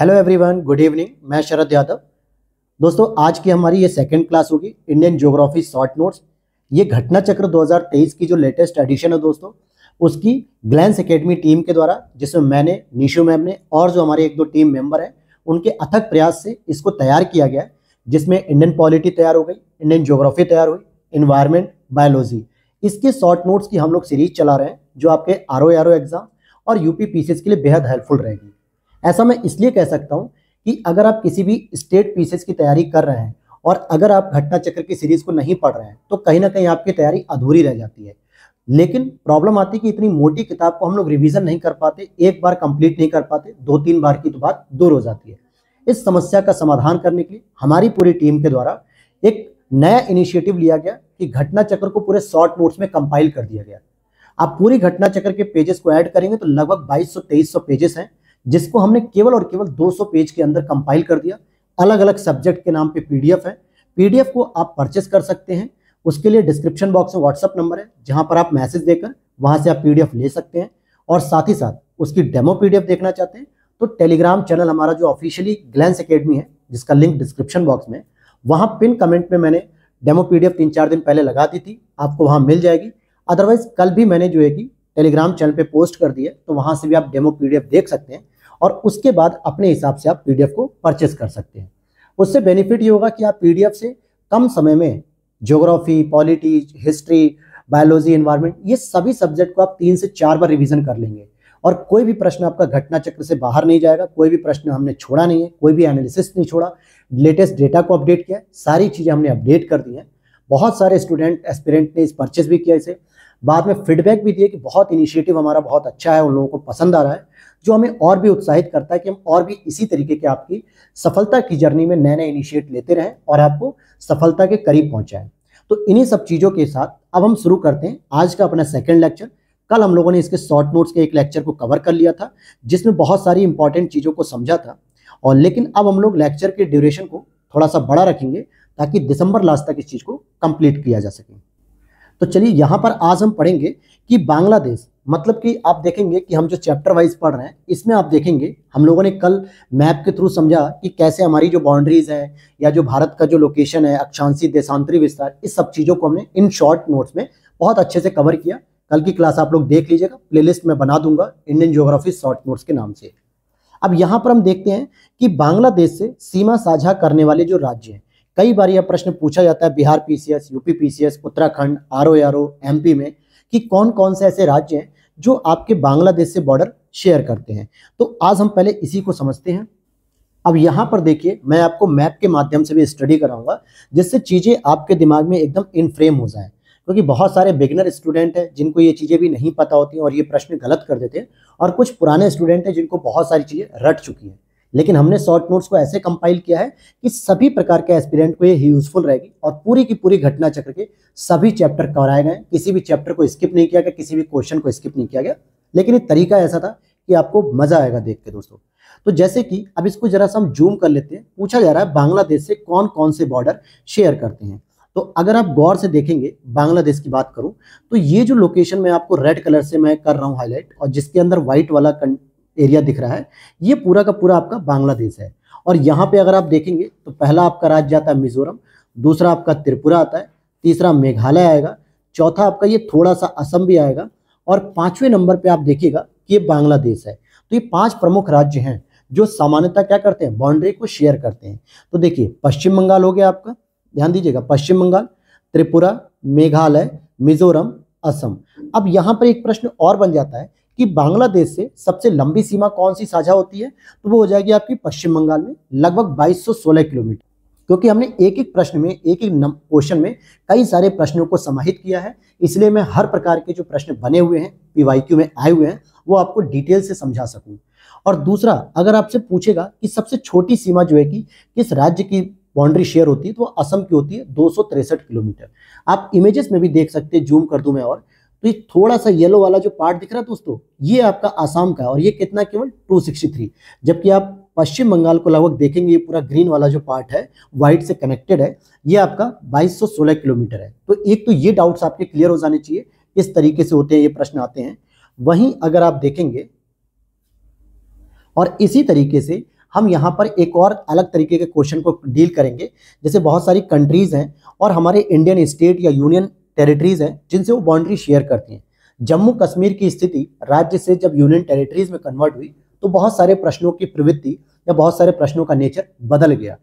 Hello everyone good evening मैं शरद यादव दोस्तों आज की हमारी ये सेकंड क्लास होगी इंडियन ज्योग्राफी शॉर्ट नोट्स ये घटना चक्र 2023 की जो लेटेस्ट एडिशन है दोस्तों उसकी ग्लैंस एकेडमी टीम के द्वारा जिसमें मैंने निशु मैम ने और जो हमारे एक दो टीम मेंबर हैं उनके अथक प्रयास से इसको तैयार किया गया जिसमें इंडियन पॉलिटी तैयार हो गई इंडियन ज्योग्राफी तैयार हुई इन्वायरमेंट बायोलॉजी इसके शॉर्ट नोट्स की हम लोग सीरीज चला रहे हैं जो आपके आर ओ एग्ज़ाम और यूपी पीसीएस के लिए बेहद हेल्पफुल रहेगी ऐसा मैं इसलिए कह सकता हूँ कि अगर आप किसी भी स्टेट पीसेस की तैयारी कर रहे हैं और अगर आप घटना चक्र की सीरीज को नहीं पढ़ रहे हैं तो कहीं ना कहीं आपकी तैयारी अधूरी रह जाती है लेकिन प्रॉब्लम आती है कि इतनी मोटी किताब को हम लोग रिवीजन नहीं कर पाते एक बार कंप्लीट नहीं कर पाते दो तीन बार की तो बात दूर हो जाती है इस समस्या का समाधान करने के लिए हमारी पूरी टीम के द्वारा एक नया इनिशिएटिव लिया गया कि घटना चक्र को पूरे शॉर्ट नोट्स में कंपाइल कर दिया गया आप पूरी घटना चक्र के पेजेस को ऐड करेंगे तो लगभग 2200-2300 पेजेस हैं जिसको हमने केवल और केवल 200 पेज के अंदर कंपाइल कर दिया अलग अलग सब्जेक्ट के नाम पे पीडीएफ है पीडीएफ को आप परचेस कर सकते हैं उसके लिए डिस्क्रिप्शन बॉक्स में व्हाट्सअप नंबर है जहाँ पर आप मैसेज देकर वहाँ से आप पीडीएफ ले सकते हैं और साथ ही साथ उसकी डेमो पीडीएफ देखना चाहते हैं तो टेलीग्राम चैनल हमारा जो ऑफिशियली ग्लैंस अकेडमी है जिसका लिंक डिस्क्रिप्शन बॉक्स में वहाँ पिन कमेंट में मैंने डेमो पीडीएफ तीन चार दिन पहले लगा दी थी आपको वहाँ मिल जाएगी अदरवाइज कल भी मैंने जो है कि टेलीग्राम चैनल पे पोस्ट कर दिया तो वहाँ से भी आप डेमो पीडीएफ देख सकते हैं और उसके बाद अपने हिसाब से आप पीडीएफ को परचेस कर सकते हैं उससे बेनिफिट ये होगा कि आप पीडीएफ से कम समय में geography polity history biology environment ये सभी सब्जेक्ट को आप तीन से चार बार रिविजन कर लेंगे और कोई भी प्रश्न आपका घटना चक्र से बाहर नहीं जाएगा कोई भी प्रश्न हमने छोड़ा नहीं है कोई भी एनालिसिस नहीं छोड़ा लेटेस्ट डेटा को अपडेट किया सारी चीज़ें हमने अपडेट कर दी हैं बहुत सारे स्टूडेंट एस्पिरेंट ने इस परचेज भी किया इसे बाद में फीडबैक भी दिए कि बहुत इनिशिएटिव हमारा बहुत अच्छा है उन लोगों को पसंद आ रहा है जो हमें और भी उत्साहित करता है कि हम और भी इसी तरीके के आपकी सफलता की जर्नी में नए नए इनिशिएट लेते रहें और आपको सफलता के करीब पहुँचाएँ तो इन्हीं सब चीज़ों के साथ अब हम शुरू करते हैं आज का अपना सेकेंड लेक्चर कल हम लोगों ने इसके शॉर्ट नोट्स के एक लेक्चर को कवर कर लिया था जिसमें बहुत सारी इंपॉर्टेंट चीज़ों को समझा था और लेकिन अब हम लोग लेक्चर के ड्यूरेशन को थोड़ा सा बड़ा रखेंगे ताकि दिसंबर लास्ट तक इस चीज़ को कंप्लीट किया जा सके तो चलिए यहाँ पर आज हम पढ़ेंगे कि बांग्लादेश मतलब कि आप देखेंगे कि हम जो चैप्टर वाइज पढ़ रहे हैं इसमें आप देखेंगे हम लोगों ने कल मैप के थ्रू समझा कि कैसे हमारी जो बाउंड्रीज है या जो भारत का जो लोकेशन है अक्षांशी देशांतरी विस्तार इस सब चीज़ों को हमने इन शॉर्ट नोट्स में बहुत अच्छे से कवर किया कल की क्लास आप लोग देख लीजिएगा प्ले में बना दूंगा इंडियन जियोग्राफी शॉर्ट नोट्स के नाम से अब यहाँ पर हम देखते हैं कि बांग्लादेश से सीमा साझा करने वाले जो राज्य हैं कई बार यह प्रश्न पूछा जाता है Bihar PCS UP PCS Uttarakhand R O MP में कि कौन कौन से ऐसे राज्य हैं जो आपके बांग्लादेश से बॉर्डर शेयर करते हैं तो आज हम पहले इसी को समझते हैं अब यहाँ पर देखिए मैं आपको मैप के माध्यम से भी स्टडी कराऊंगा जिससे चीज़ें आपके दिमाग में एकदम इन फ्रेम हो जाए क्योंकि बहुत सारे बिगनर स्टूडेंट हैं जिनको ये चीज़ें भी नहीं पता होती हैं और ये प्रश्न गलत कर देते हैं और कुछ पुराने स्टूडेंट हैं जिनको बहुत सारी चीज़ें रट चुकी हैं लेकिन हमने शॉर्ट नोट्स को ऐसे कंपाइल किया है कि सभी प्रकार के एस्पिरेंट को ये यूजफुल रहेगी और पूरी की पूरी घटना चक्र के सभी चैप्टर कराए गए किसी भी चैप्टर को स्किप नहीं किया गया किसी भी क्वेश्चन को स्किप नहीं किया गया लेकिन ये तरीका ऐसा था कि आपको मजा आएगा देख के दोस्तों तो जैसे कि अब इसको जरा सा हम जूम कर लेते हैं पूछा जा रहा है बांग्लादेश से कौन कौन से बॉर्डर शेयर करते हैं तो अगर आप गौर से देखेंगे बांग्लादेश की बात करूं तो ये जो लोकेशन मैं आपको रेड कलर से मैं कर रहा हूं हाईलाइट और जिसके अंदर व्हाइट वाला एरिया दिख रहा है ये पूरा का पूरा आपका बांग्लादेश है और यहाँ पे अगर आप देखेंगे तो पहला आपका राज्य आता है मिजोरम दूसरा आपका त्रिपुरा आता है तीसरा मेघालय आएगा चौथा आपका ये थोड़ा सा असम भी आएगा और पाँचवें नंबर पर आप देखिएगा कि ये बांग्लादेश है तो ये पाँच प्रमुख राज्य हैं जो सामान्यता क्या करते हैं बाउंड्री को शेयर करते हैं तो देखिए पश्चिम बंगाल हो गया आपका ध्यान दीजिएगा पश्चिम बंगाल त्रिपुरा मेघालय मिजोरम असम अब यहाँ पर एक प्रश्न और बन जाता है कि बांग्लादेश से सबसे लंबी सीमा कौन सी साझा होती है तो वो हो जाएगी आपकी पश्चिम बंगाल में लगभग 2216 किलोमीटर क्योंकि हमने एक एक प्रश्न में एक एक क्वेश्चन में कई सारे प्रश्नों को समाहित किया है इसलिए मैं हर प्रकार के जो प्रश्न बने हुए हैं पीवाईक्यू में आए हुए हैं वो आपको डिटेल से समझा सकूं और दूसरा अगर आपसे पूछेगा कि सबसे छोटी सीमा जो है कि किस राज्य की बाउंड्री शेयर होती है तो वो असम की होती है दो किलोमीटर आप इमेजेस में भी देख सकते हैं जूम कर दूं मैं और तो ये थोड़ा सा येलो वाला जो पार्ट दिख रहा है दोस्तों ये आपका आसाम का है और ये कितना केवल 263 जबकि आप पश्चिम बंगाल को लगभग देखेंगे ये पूरा ग्रीन वाला जो पार्ट है व्हाइट से कनेक्टेड है ये आपका 2216 किलोमीटर है तो एक तो ये डाउट्स आपके क्लियर हो जाने चाहिए इस तरीके से होते हैं ये प्रश्न आते हैं वहीं अगर आप देखेंगे और इसी तरीके से हम यहाँ पर एक और अलग तरीके के क्वेश्चन को डील करेंगे जैसे बहुत सारी कंट्रीज़ हैं और हमारे इंडियन स्टेट या यूनियन टेरिटरीज हैं जिनसे वो बाउंड्री शेयर करती हैं जम्मू कश्मीर की स्थिति राज्य से जब यूनियन टेरिटरीज में कन्वर्ट हुई तो बहुत सारे प्रश्नों की प्रवृत्ति या बहुत सारे प्रश्नों का नेचर बदल गया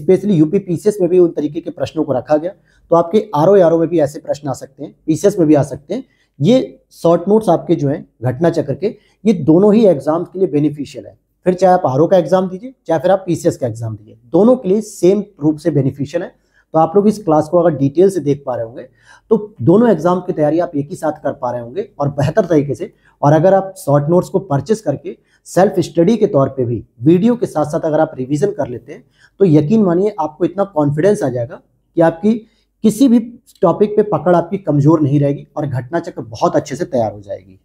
स्पेशली यूपी पीसीएस में भी उन तरीके के प्रश्नों को रखा गया तो आपके आर ओ आर ओ में भी ऐसे प्रश्न आ सकते हैं पीसीएस में भी आ सकते हैं ये शॉर्ट नोट्स आपके जो हैं घटना चक्र के ये दोनों ही एग्जाम के लिए बेनिफिशियल है फिर चाहे आप आर का एग्जाम दीजिए चाहे फिर आप पीसीएस का एग्जाम दीजिए दोनों के लिए सेम रूप से बेनिफिशियल है तो आप लोग इस क्लास को अगर डिटेल से देख पा रहे होंगे तो दोनों एग्जाम की तैयारी आप एक ही साथ कर पा रहे होंगे और बेहतर तरीके से और अगर आप शॉर्ट नोट्स को परचेस करके सेल्फ स्टडी के तौर पे भी वीडियो के साथ साथ अगर आप रिवीजन कर लेते हैं तो यकीन मानिए आपको इतना कॉन्फिडेंस आ जाएगा कि आपकी किसी भी टॉपिक पे पकड़ आपकी कमज़ोर नहीं रहेगी और घटना चक्र बहुत अच्छे से तैयार हो जाएगी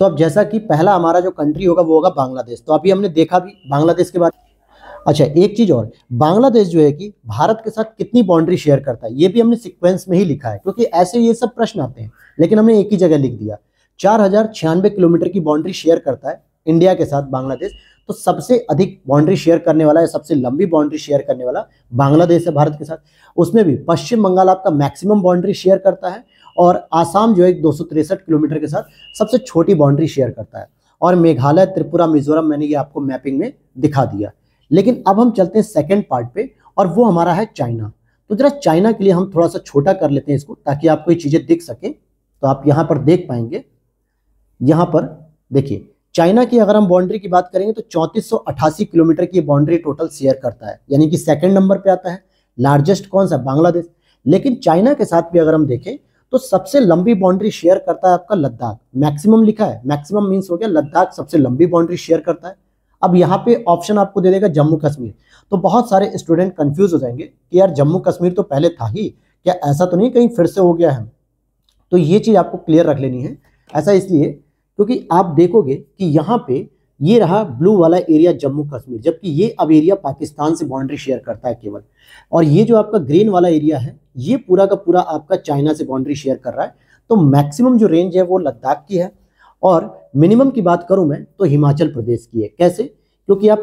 तो अब जैसा कि पहला हमारा जो कंट्री होगा वो होगा बांग्लादेश तो अभी हमने देखा भी बांग्लादेश के बाद अच्छा एक चीज़ और बांग्लादेश जो है कि भारत के साथ कितनी बाउंड्री शेयर करता है ये भी हमने सिक्वेंस में ही लिखा है क्योंकि ऐसे ये सब प्रश्न आते हैं लेकिन हमने एक ही जगह लिख दिया चार किलोमीटर की बाउंड्री शेयर करता है इंडिया के साथ बांग्लादेश तो सबसे अधिक बाउंड्री शेयर करने वाला या सबसे लंबी बाउंड्री शेयर करने वाला बांग्लादेश है भारत के साथ उसमें भी पश्चिम बंगाल आपका मैक्सिमम बाउंड्री शेयर करता है और आसाम जो है दो किलोमीटर के साथ सबसे छोटी बाउंड्री शेयर करता है और मेघालय त्रिपुरा मिजोरम मैंने ये आपको मैपिंग में दिखा दिया लेकिन अब हम चलते हैं सेकेंड पार्ट पे और वो हमारा है चाइना तो जरा चाइना के लिए हम थोड़ा सा छोटा कर लेते हैं इसको ताकि आपको ये चीज़ें दिख सकें तो आप यहां पर देख पाएंगे यहां पर देखिए चाइना की अगर हम बाउंड्री की बात करेंगे तो अठासी किलोमीटर की बाउंड्री टोटल शेयर करता है यानी कि सेकंड नंबर पे आता है लार्जेस्ट कौन सा बांग्लादेश लेकिन चाइना के साथ भी अगर हम देखें तो सबसे लंबी बाउंड्री शेयर करता है आपका लद्दाख मैक्सिमम लिखा है मैक्सिमम मीन्स हो गया लद्दाख सबसे लंबी बाउंड्री शेयर करता है अब यहाँ पे ऑप्शन आपको दे देगा जम्मू कश्मीर तो बहुत सारे स्टूडेंट कंफ्यूज हो जाएंगे कि यार जम्मू कश्मीर तो पहले था ही क्या ऐसा तो नहीं कहीं फिर से हो गया है तो ये चीज़ आपको क्लियर रख लेनी है ऐसा इसलिए क्योंकि आप देखोगे कि यहाँ पे ये रहा ब्लू वाला एरिया जम्मू कश्मीर जबकि ये अब एरिया पाकिस्तान से बाउंड्री शेयर करता है केवल और ये जो आपका ग्रीन वाला एरिया है ये पूरा का पूरा आपका चाइना से बाउंड्री शेयर कर रहा है तो मैक्सिमम जो रेंज है वो लद्दाख की है और मिनिमम की बात करूं मैं तो हिमाचल प्रदेश की है कैसे क्योंकि आप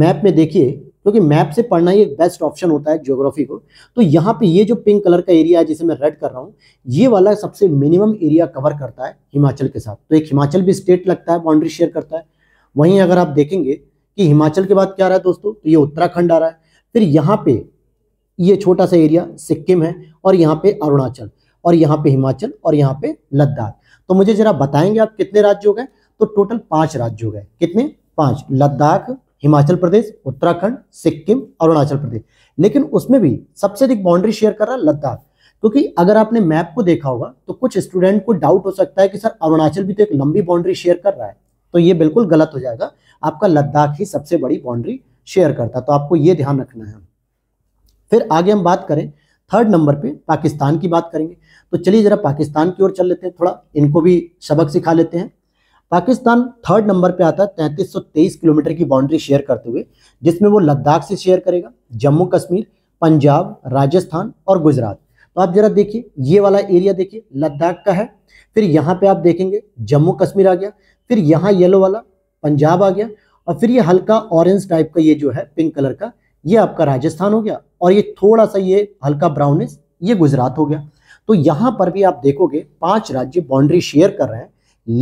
मैप में देखिए क्योंकि मैप से पढ़ना ही एक बेस्ट ऑप्शन होता है ज्योग्राफी को तो यहाँ पे ये जो पिंक कलर का एरिया है जिसे मैं रेड कर रहा हूँ ये वाला सबसे मिनिमम एरिया कवर करता है हिमाचल के साथ तो एक हिमाचल भी स्टेट लगता है बाउंड्री शेयर करता है वहीं अगर आप देखेंगे कि हिमाचल के बाद क्या आ रहा है दोस्तों तो ये उत्तराखंड आ रहा है फिर यहाँ पे ये छोटा सा एरिया सिक्किम है और यहाँ पे अरुणाचल और यहाँ पे हिमाचल और यहाँ पे लद्दाख तो मुझे जरा बताएंगे आप कितने राज्य हो गए तो टोटल पांच राज्य हो गए कितने पांच लद्दाख हिमाचल प्रदेश उत्तराखंड सिक्किम अरुणाचल प्रदेश लेकिन उसमें भी सबसे अधिक बाउंड्री शेयर कर रहा लद्दाख क्योंकि तो अगर आपने मैप को देखा होगा तो कुछ स्टूडेंट को डाउट हो सकता है कि सर अरुणाचल भी तो एक लंबी बाउंड्री शेयर कर रहा है तो ये बिल्कुल गलत हो जाएगा आपका लद्दाख ही सबसे बड़ी बाउंड्री शेयर करता तो आपको ये ध्यान रखना है फिर आगे हम बात करें थर्ड नंबर पे पाकिस्तान की बात करेंगे तो चलिए ज़रा पाकिस्तान की ओर चल लेते हैं थोड़ा इनको भी सबक सिखा लेते हैं पाकिस्तान थर्ड नंबर पे आता है तैंतीस किलोमीटर की बाउंड्री शेयर करते हुए जिसमें वो लद्दाख से शेयर करेगा जम्मू कश्मीर पंजाब राजस्थान और गुजरात तो आप जरा देखिए ये वाला एरिया देखिए लद्दाख का है फिर यहाँ पे आप देखेंगे जम्मू कश्मीर आ गया फिर यहाँ येलो वाला पंजाब आ गया और फिर ये हल्का ऑरेंज टाइप का ये जो है पिंक कलर का ये आपका राजस्थान हो गया और ये थोड़ा सा ये हल्का ब्राउनिस ये गुजरात हो गया तो यहां पर भी आप देखोगे पांच राज्य बाउंड्री शेयर कर रहे हैं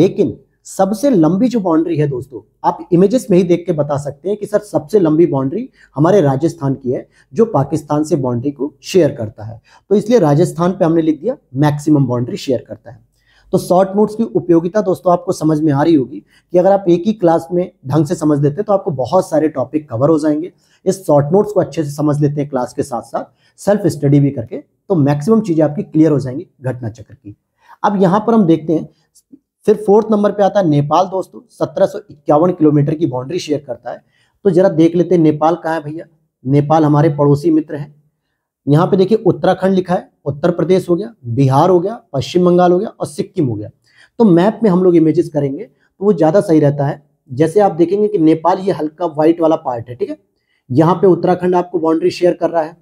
लेकिन सबसे लंबी जो बाउंड्री है दोस्तों आप इमेजेस में ही देख के बता सकते हैं कि सर सबसे लंबी बाउंड्री हमारे राजस्थान की है जो पाकिस्तान से बाउंड्री को शेयर करता है तो इसलिए राजस्थान पे हमने लिख दिया मैक्सिमम बाउंड्री शेयर करता है तो शॉर्ट नोट्स की उपयोगिता दोस्तों आपको समझ में आ रही होगी कि अगर आप एक ही क्लास में ढंग से समझ लेते तो आपको बहुत सारे टॉपिक कवर हो जाएंगे इस शॉर्ट नोट्स को अच्छे से समझ लेते हैं क्लास के साथ साथ सेल्फ स्टडी भी करके तो मैक्सिमम चीज़ें आपकी क्लियर हो जाएंगी घटना चक्र की अब यहाँ पर हम देखते हैं फिर फोर्थ नंबर पे आता है नेपाल दोस्तों सत्रह किलोमीटर की बाउंड्री शेयर करता है तो जरा देख लेते हैं नेपाल कहाँ है भैया नेपाल हमारे पड़ोसी मित्र है यहाँ पे देखिए उत्तराखंड लिखा है उत्तर प्रदेश हो गया बिहार हो गया पश्चिम बंगाल हो गया और सिक्किम हो गया तो मैप में हम लोग इमेजेस करेंगे तो वो ज़्यादा सही रहता है जैसे आप देखेंगे कि नेपाल ये हल्का व्हाइट वाला पार्ट है ठीक है यहां पे उत्तराखंड आपको बाउंड्री शेयर कर रहा है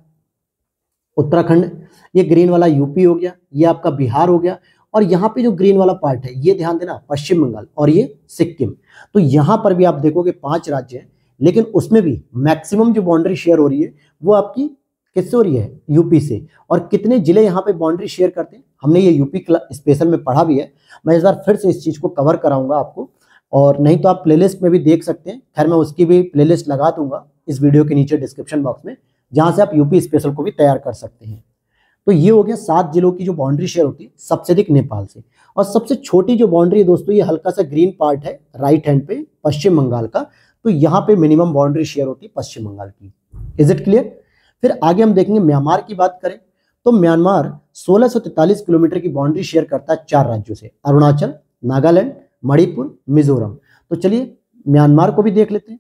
उत्तराखंड ये ग्रीन वाला यूपी हो गया ये आपका बिहार हो गया और यहाँ पे जो ग्रीन वाला पार्ट है ये ध्यान देना पश्चिम बंगाल और ये सिक्किम तो यहाँ पर भी आप देखोगे पांच राज्य हैं लेकिन उसमें भी मैक्सिमम जो बाउंड्री शेयर हो रही है वो आपकी किससे हो रही है यूपी से और कितने जिले यहाँ पे बाउंड्री शेयर करते हैं हमने ये यूपी स्पेशल में पढ़ा भी है मैं इस बार फिर से इस चीज़ को कवर कराऊंगा आपको और नहीं तो आप प्लेलिस्ट में भी देख सकते हैं खैर मैं उसकी भी प्लेलिस्ट लगा दूंगा इस वीडियो के नीचे डिस्क्रिप्शन बॉक्स में जहां से आप यूपी स्पेशल को भी तैयार कर सकते हैं तो ये हो गया सात जिलों की जो बाउंड्री शेयर होती है सबसे अधिक नेपाल से और सबसे छोटी जो बाउंड्री है दोस्तों ये हल्का सा ग्रीन पार्ट है राइट हैंड पे पश्चिम बंगाल का तो यहाँ पे मिनिमम बाउंड्री शेयर होती है पश्चिम बंगाल की इज इट क्लियर फिर आगे हम देखेंगे म्यांमार की बात करें तो म्यांमार सोलह किलोमीटर की बाउंड्री शेयर करता है चार राज्यों से अरुणाचल नागालैंड मणिपुर मिजोरम तो चलिए म्यांमार को भी देख लेते हैं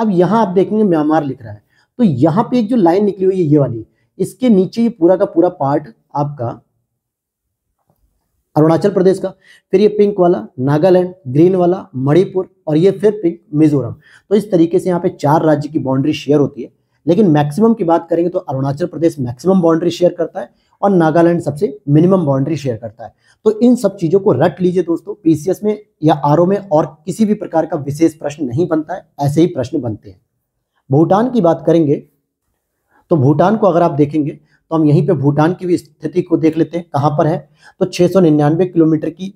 अब यहाँ आप देखेंगे म्यांमार लिख रहा है तो यहाँ पे एक जो लाइन निकली हुई है ये वाली इसके नीचे ये पूरा का पूरा पार्ट आपका अरुणाचल प्रदेश का फिर ये पिंक वाला नागालैंड ग्रीन वाला मणिपुर और ये फिर पिंक मिजोरम तो इस तरीके से यहाँ पे चार राज्य की बाउंड्री शेयर होती है लेकिन मैक्सिमम की बात करेंगे तो Arunachal Pradesh maximum boundary share करता है और नागालैंड सबसे मिनिमम बाउंड्री शेयर करता है तो इन सब चीज़ों को रट लीजिए दोस्तों पीसीएस में या आर में और किसी भी प्रकार का विशेष प्रश्न नहीं बनता है ऐसे ही प्रश्न बनते हैं भूटान की बात करेंगे तो भूटान को अगर आप देखेंगे तो हम यहीं पे भूटान की भी स्थिति को देख लेते हैं कहाँ पर है तो 699 किलोमीटर की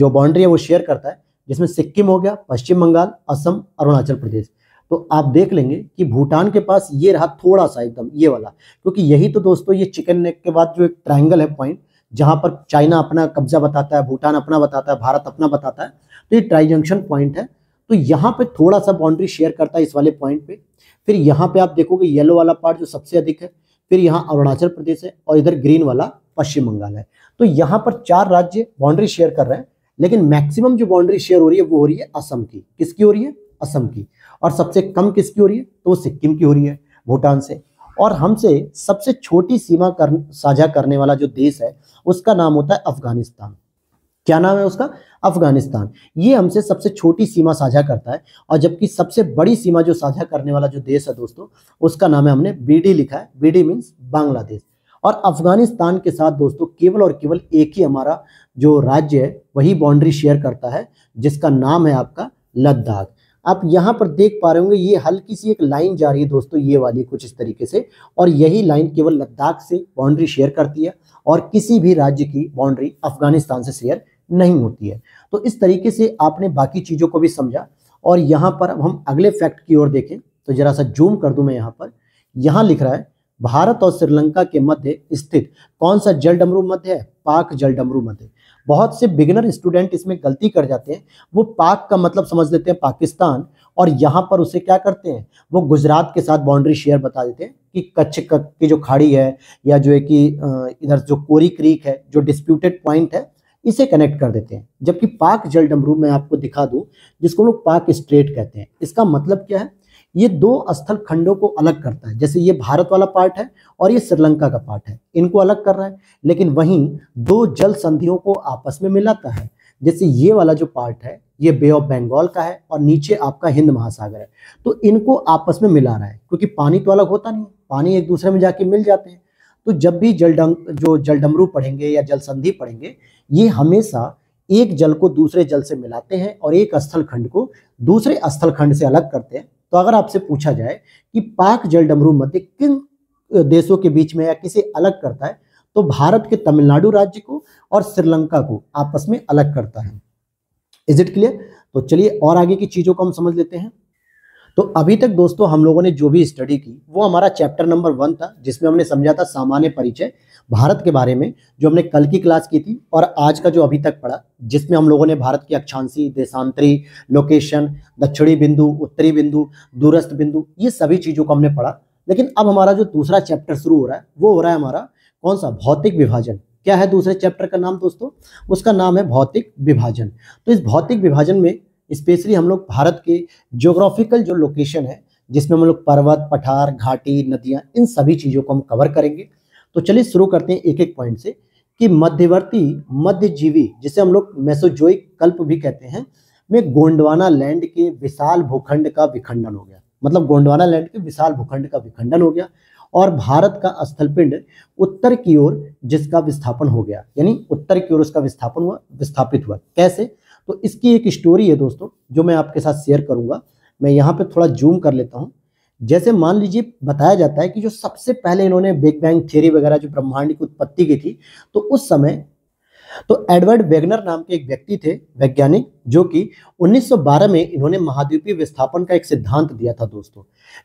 जो बाउंड्री है वो शेयर करता है जिसमें सिक्किम हो गया पश्चिम बंगाल असम अरुणाचल प्रदेश तो आप देख लेंगे कि भूटान के पास ये रहा थोड़ा सा एकदम ये वाला क्योंकि यही तो दोस्तों ये चिकन नेक के बाद जो एक ट्राइंगल है पॉइंट जहाँ पर चाइना अपना कब्जा बताता है भूटान अपना बताता है भारत अपना बताता है तो ये ट्राई जंक्शन पॉइंट है तो यहाँ पे थोड़ा सा बाउंड्री शेयर करता है इस वाले पॉइंट पे फिर यहाँ पे आप देखोगे येलो वाला पार्ट जो सबसे अधिक है फिर यहाँ अरुणाचल प्रदेश है और इधर ग्रीन वाला पश्चिम बंगाल है तो यहाँ पर चार राज्य बाउंड्री शेयर कर रहे हैं लेकिन मैक्सिमम जो बाउंड्री शेयर हो रही है वो हो रही है असम की किसकी हो रही है असम की और सबसे कम किसकी हो रही है तो वो सिक्किम की हो रही है भूटान से और हमसे सबसे छोटी सीमा कर, साझा करने वाला जो देश है उसका नाम होता है अफगानिस्तान क्या नाम है उसका अफगानिस्तान ये हमसे सबसे छोटी सीमा साझा करता है और जबकि सबसे बड़ी सीमा जो साझा करने वाला जो देश है दोस्तों उसका नाम है हमने बीडी लिखा है बीडी मीन्स बांग्लादेश और अफगानिस्तान के साथ दोस्तों केवल और केवल एक ही हमारा जो राज्य है वही बाउंड्री शेयर करता है जिसका नाम है आपका लद्दाख आप यहाँ पर देख पा रहे होंगे ये हल्की सी एक लाइन जा रही है दोस्तों ये वाली कुछ इस तरीके से और यही लाइन केवल लद्दाख से बाउंड्री शेयर करती है और किसी भी राज्य की बाउंड्री अफगानिस्तान से शेयर नहीं होती है तो इस तरीके से आपने बाकी चीज़ों को भी समझा और यहाँ पर अब हम अगले फैक्ट की ओर देखें तो जरा सा जूम कर दू मैं यहाँ पर यहाँ लिख रहा है भारत और श्रीलंका के मध्य स्थित कौन सा जल डमरू मध्य है पाक जल डमरू मध्य बहुत से बिगिनर स्टूडेंट इसमें गलती कर जाते हैं वो पाक का मतलब समझ लेते हैं पाकिस्तान और यहाँ पर उसे क्या करते हैं वो गुजरात के साथ बाउंड्री शेयर बता देते हैं कि कच्छ की जो खाड़ी है या जो है कि इधर जो कोरी क्रीक है जो डिस्प्यूटेड पॉइंट है इसे कनेक्ट कर देते हैं जबकि पाक जल डमरू मैं आपको दिखा दूँ जिसको लोग पाक स्ट्रेट कहते हैं इसका मतलब क्या है ये दो स्थल खंडों को अलग करता है जैसे ये भारत वाला पार्ट है और ये श्रीलंका का पार्ट है इनको अलग कर रहा है लेकिन वहीं दो जल संधियों को आपस में मिलाता है जैसे ये वाला जो पार्ट है ये बे ऑफ बंगाल का है और नीचे आपका हिंद महासागर है तो इनको आपस में मिला रहा है क्योंकि पानी तो अलग होता नहीं पानी एक दूसरे में जाके मिल जाते हैं तो जब भी जल जो जल डमरू पढ़ेंगे या जल संधि पढ़ेंगे ये हमेशा एक जल को दूसरे जल से मिलाते हैं और एक स्थल खंड को दूसरे स्थल खंड से अलग करते हैं तो अगर आपसे पूछा जाए कि पाक जल डमरू मध्य किन देशों के बीच में या किसे अलग करता है तो भारत के तमिलनाडु राज्य को और श्रीलंका को आपस में अलग करता है इज इट क्लियर तो चलिए और आगे की चीज़ों को हम समझ लेते हैं तो अभी तक दोस्तों हम लोगों ने जो भी स्टडी की वो हमारा चैप्टर नंबर वन था जिसमें हमने समझा था सामान्य परिचय भारत के बारे में जो हमने कल की क्लास की थी और आज का जो अभी तक पढ़ा जिसमें हम लोगों ने भारत की अक्षांशी देशांतरी लोकेशन दक्षिणी बिंदु उत्तरी बिंदु दूरस्थ बिंदु ये सभी चीज़ों को हमने पढ़ा लेकिन अब हमारा जो दूसरा चैप्टर शुरू हो रहा है वो हो रहा है हमारा कौन सा भौतिक विभाजन क्या है दूसरे चैप्टर का नाम दोस्तों उसका नाम है भौतिक विभाजन तो इस भौतिक विभाजन में स्पेशली हम लोग भारत के जोग्राफिकल जो लोकेशन है जिसमें हम लोग पर्वत पठार घाटी नदियाँ इन सभी चीज़ों को हम कवर करेंगे तो चलिए शुरू करते हैं एक एक पॉइंट से कि मध्यवर्ती मध्यजीवी जिसे हम लोग मैसोजोई कल्प भी कहते हैं में गोंडवाना लैंड के विशाल भूखंड का विखंडन हो गया मतलब गोंडवाना लैंड के विशाल भूखंड का विखंडन हो गया और भारत का स्थलपिंड उत्तर की ओर जिसका विस्थापन हो गया यानी उत्तर की ओर उसका विस्थापन हुआ विस्थापित हुआ कैसे तो इसकी एक स्टोरी है दोस्तों जो मैं आपके साथ शेयर करूंगा मैं यहाँ पे थोड़ा जूम कर लेता हूँ जैसे मान लीजिए बताया जाता है कि जो सबसे पहले इन्होंने बिग बैंग थियरी वगैरह जो ब्रह्मांड की उत्पत्ति की थी तो उस समय तो एडवर्ड वेगनर नाम के एक व्यक्ति थे वैज्ञानिक जो कि 1912 में इन्होंने महाद्वीपीय विस्थापन का एक सिद्धांत दिया था दोस्तों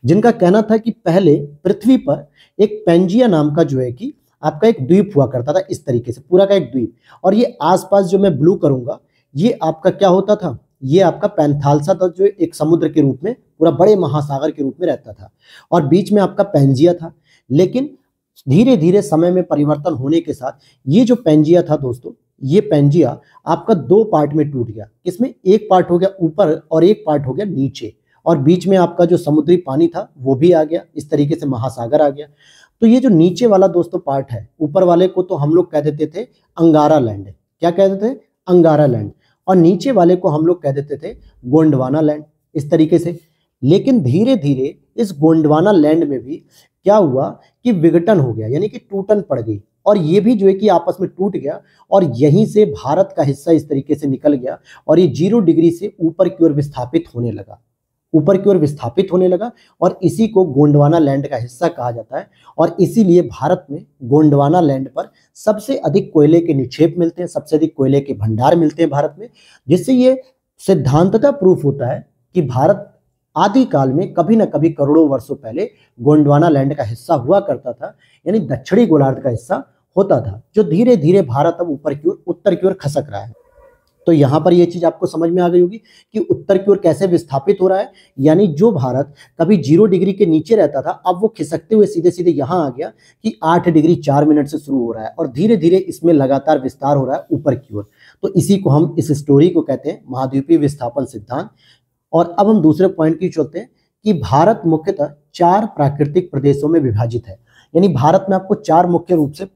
जिनका कहना था कि पहले पृथ्वी पर एक पेंजिया नाम का जो है कि आपका एक द्वीप हुआ करता था इस तरीके से पूरा का एक द्वीप और ये आसपास जो मैं ब्लू करूंगा ये आपका क्या होता था ये आपका पैंथालसा था जो एक समुद्र के रूप में पूरा बड़े महासागर के रूप में रहता था और बीच में आपका पेंजिया था लेकिन धीरे धीरे समय में परिवर्तन होने के साथ ये जो पेंजिया था दोस्तों ये पेंजिया आपका दो पार्ट में टूट गया इसमें एक पार्ट हो गया ऊपर और एक पार्ट हो गया नीचे और बीच में आपका जो समुद्री पानी था वो भी आ गया इस तरीके से महासागर आ गया तो ये जो नीचे वाला दोस्तों पार्ट है ऊपर वाले को तो हम लोग कह देते थे अंगारा लैंड क्या कहते थे अंगारा लैंड और नीचे वाले को हम लोग कह देते थे गोंडवाना लैंड इस तरीके से लेकिन धीरे धीरे इस गोंडवाना लैंड में भी क्या हुआ कि विघटन हो गया यानी कि टूटन पड़ गई और ये भी जो है कि आपस में टूट गया और यहीं से भारत का हिस्सा इस तरीके से निकल गया और ये जीरो डिग्री से ऊपर की ओर विस्थापित होने लगा ऊपर की ओर विस्थापित होने लगा और इसी को गोंडवाना लैंड का हिस्सा कहा जाता है और इसीलिए भारत में गोंडवाना लैंड पर सबसे अधिक कोयले के निक्षेप मिलते हैं सबसे अधिक कोयले के भंडार मिलते हैं भारत में जिससे ये सिद्धांतता प्रूफ होता है कि भारत आदिकाल में कभी ना कभी करोड़ों वर्षों पहले गोंडवाना लैंड का हिस्सा हुआ करता था यानी दक्षिणी गोलार्ध का हिस्सा होता था जो धीरे धीरे भारत अब ऊपर की ओर उत्तर की ओर खसक रहा है तो यहाँ पर यह चीज़ आपको समझ में आ गई होगी कि उत्तर की ओर कैसे विस्थापित हो रहा है यानी जो भारत कभी जीरो डिग्री के नीचे रहता था अब वो खिसकते हुए सीधे सीधे यहाँ आ गया कि आठ डिग्री चार मिनट से शुरू हो रहा है और धीरे धीरे इसमें लगातार विस्तार हो रहा है ऊपर की ओर तो इसी को हम इस स्टोरी को कहते हैं महाद्वीपीय विस्थापन सिद्धांत और अब हम दूसरे पॉइंट की चलते हैं कि भारत मुख्यतः चार प्राकृतिक प्रदेशों में विभाजित है यानी भारत में आपको चार मुख्य रूप से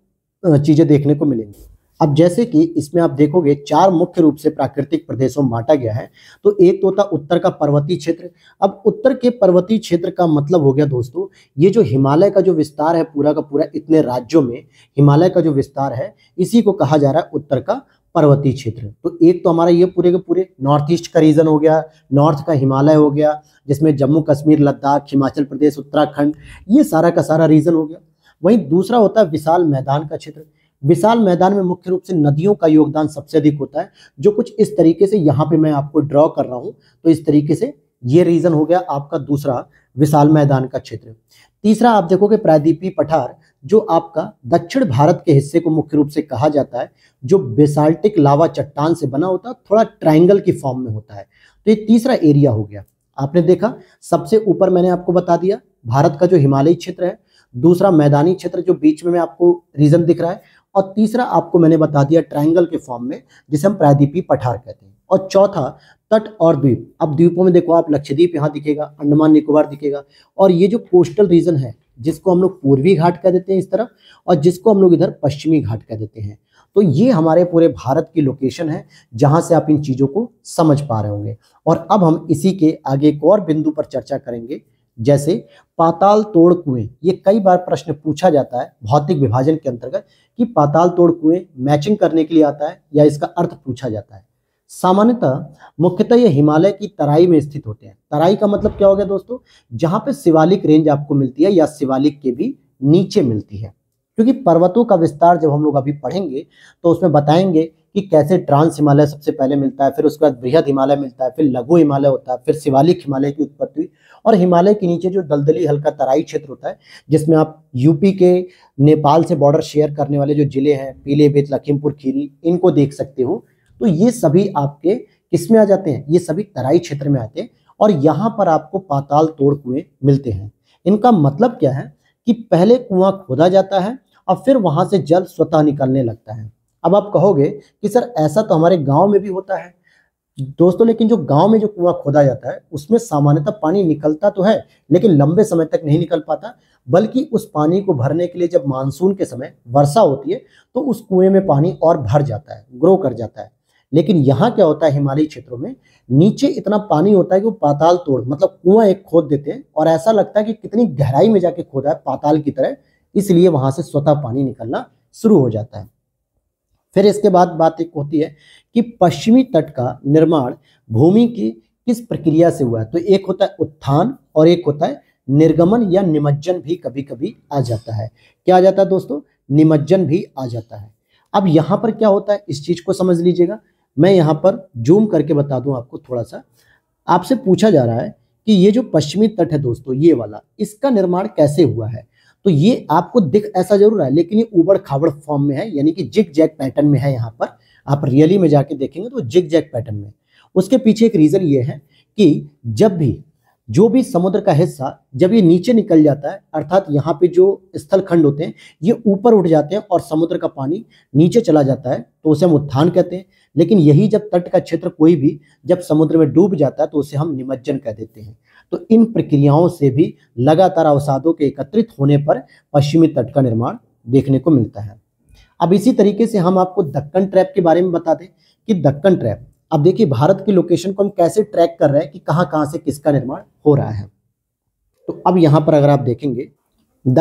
चीज़ें देखने को मिलेंगी अब जैसे कि इसमें आप देखोगे चार मुख्य रूप से प्राकृतिक प्रदेशों बांटा गया है तो एक तो होता उत्तर का पर्वतीय क्षेत्र अब उत्तर के पर्वतीय क्षेत्र का मतलब हो गया दोस्तों ये जो हिमालय का जो विस्तार है पूरा का पूरा इतने राज्यों में हिमालय का जो विस्तार है इसी को कहा जा रहा है उत्तर का पर्वतीय क्षेत्र तो एक तो हमारा ये पूरे के पूरे नॉर्थ ईस्ट का रीजन हो गया नॉर्थ का हिमालय हो गया जिसमें जम्मू कश्मीर लद्दाख हिमाचल प्रदेश उत्तराखंड ये सारा का सारा रीजन हो गया वहीं दूसरा होता है विशाल मैदान का क्षेत्र विशाल मैदान में मुख्य रूप से नदियों का योगदान सबसे अधिक होता है जो कुछ इस तरीके से यहाँ पे मैं आपको ड्रॉ कर रहा हूँ तो इस तरीके से ये रीजन हो गया आपका दूसरा विशाल मैदान का क्षेत्र तीसरा आप देखोगे प्रायद्वीपीय पठार जो आपका दक्षिण भारत के हिस्से को मुख्य रूप से कहा जाता है जो बेसाल्टिक लावा चट्टान से बना होता है थोड़ा ट्राइंगल की फॉर्म में होता है तो ये तीसरा एरिया हो गया आपने देखा सबसे ऊपर मैंने आपको बता दिया भारत का जो हिमालयी क्षेत्र है दूसरा मैदानी क्षेत्र जो बीच में, मैं आपको रीजन दिख रहा है और तीसरा आपको मैंने बता दिया ट्राइंगल के फॉर्म में जिसे हम प्रायद्वीपी पठार कहते हैं और चौथा तट और द्वीप अब द्वीपों में देखो आप लक्षद्वीप यहाँ दिखेगा अंडमान निकोबार दिखेगा और ये जो कोस्टल रीजन है जिसको हम लोग पूर्वी घाट कह देते हैं इस तरफ और जिसको हम लोग इधर पश्चिमी घाट कह देते हैं तो ये हमारे पूरे भारत की लोकेशन है जहाँ से आप इन चीज़ों को समझ पा रहे होंगे और अब हम इसी के आगे एक और बिंदु पर चर्चा करेंगे जैसे पाताल तोड़ कुएं ये कई बार प्रश्न पूछा जाता है भौतिक विभाजन के अंतर्गत कि पाताल तोड़ कुएं मैचिंग करने के लिए आता है या इसका अर्थ पूछा जाता है सामान्यतः मुख्यतः ये हिमालय की तराई में स्थित होते हैं तराई का मतलब क्या हो गया दोस्तों जहां पे शिवालिक रेंज आपको मिलती है या शिवालिक के भी नीचे मिलती है क्योंकि पर्वतों का विस्तार जब हम लोग अभी पढ़ेंगे तो उसमें बताएंगे कि कैसे ट्रांस हिमालय सबसे पहले मिलता है फिर उसके बाद बृहद हिमालय मिलता है फिर लघु हिमालय होता है फिर शिवालिक हिमालय की उत्पत्ति हुई और हिमालय के नीचे जो दलदली हल्का तराई क्षेत्र होता है जिसमें आप यूपी के नेपाल से बॉर्डर शेयर करने वाले जो जिले हैं पीलीभीत लखीमपुर खीरी इनको देख सकते हो तो ये सभी आपके किसमें आ जाते हैं ये सभी तराई क्षेत्र में आते हैं और यहाँ पर आपको पाताल तोड़ कुएं मिलते हैं इनका मतलब क्या है कि पहले कुआं खोदा जाता है और फिर वहां से जल स्वतः निकलने लगता है अब आप कहोगे कि सर ऐसा तो हमारे गांव में भी होता है दोस्तों लेकिन जो गांव में जो कुआं खोदा जाता है उसमें सामान्यतः पानी निकलता तो है लेकिन लंबे समय तक नहीं निकल पाता बल्कि उस पानी को भरने के लिए जब मानसून के समय वर्षा होती है तो उस कुएं में पानी और भर जाता है ग्रो कर जाता है लेकिन यहाँ क्या होता है हिमालयी क्षेत्रों में नीचे इतना पानी होता है कि वो पाताल तोड़ मतलब कुआं एक खोद देते हैं और ऐसा लगता है कि कितनी गहराई में जाके खोदा है पाताल की तरह इसलिए वहां से स्वतः पानी निकलना शुरू हो जाता है फिर इसके बाद बात एक होती है कि पश्चिमी तट का निर्माण भूमि की किस प्रक्रिया से हुआ है तो एक होता है उत्थान और एक होता है निर्गमन या निमज्जन भी कभी कभी आ जाता है क्या आ जाता है दोस्तों निमज्जन भी आ जाता है अब यहाँ पर क्या होता है इस चीज़ को समझ लीजिएगा मैं यहाँ पर जूम करके बता दूँ आपको थोड़ा सा आपसे पूछा जा रहा है कि ये जो पश्चिमी तट है दोस्तों ये वाला इसका निर्माण कैसे हुआ है तो ये आपको दिख ऐसा जरूर है लेकिन ये उबड़ खाबड़ फॉर्म में है यानी कि जिग जैक पैटर्न में है यहाँ पर आप रियली में जाके देखेंगे तो जिग जैक पैटर्न में उसके पीछे एक रीज़न ये है कि जब भी जो भी समुद्र का हिस्सा जब ये नीचे निकल जाता है अर्थात यहाँ पे जो स्थल खंड होते हैं ये ऊपर उठ जाते हैं और समुद्र का पानी नीचे चला जाता है तो उसे हम उत्थान कहते हैं लेकिन यही जब तट का क्षेत्र कोई भी जब समुद्र में डूब जाता है तो उसे हम निमज्जन कह देते हैं तो इन प्रक्रियाओं से भी लगातार अवसादों के एकत्रित होने पर पश्चिमी तट का निर्माण देखने को मिलता है अब इसी तरीके से हम आपको दक्कन ट्रैप के बारे में बता दें कि दक्कन ट्रैप अब देखिए भारत की लोकेशन को हम कैसे ट्रैक कर रहे हैं कि कहाँ कहाँ से किसका निर्माण हो रहा है तो अब यहाँ पर अगर आप देखेंगे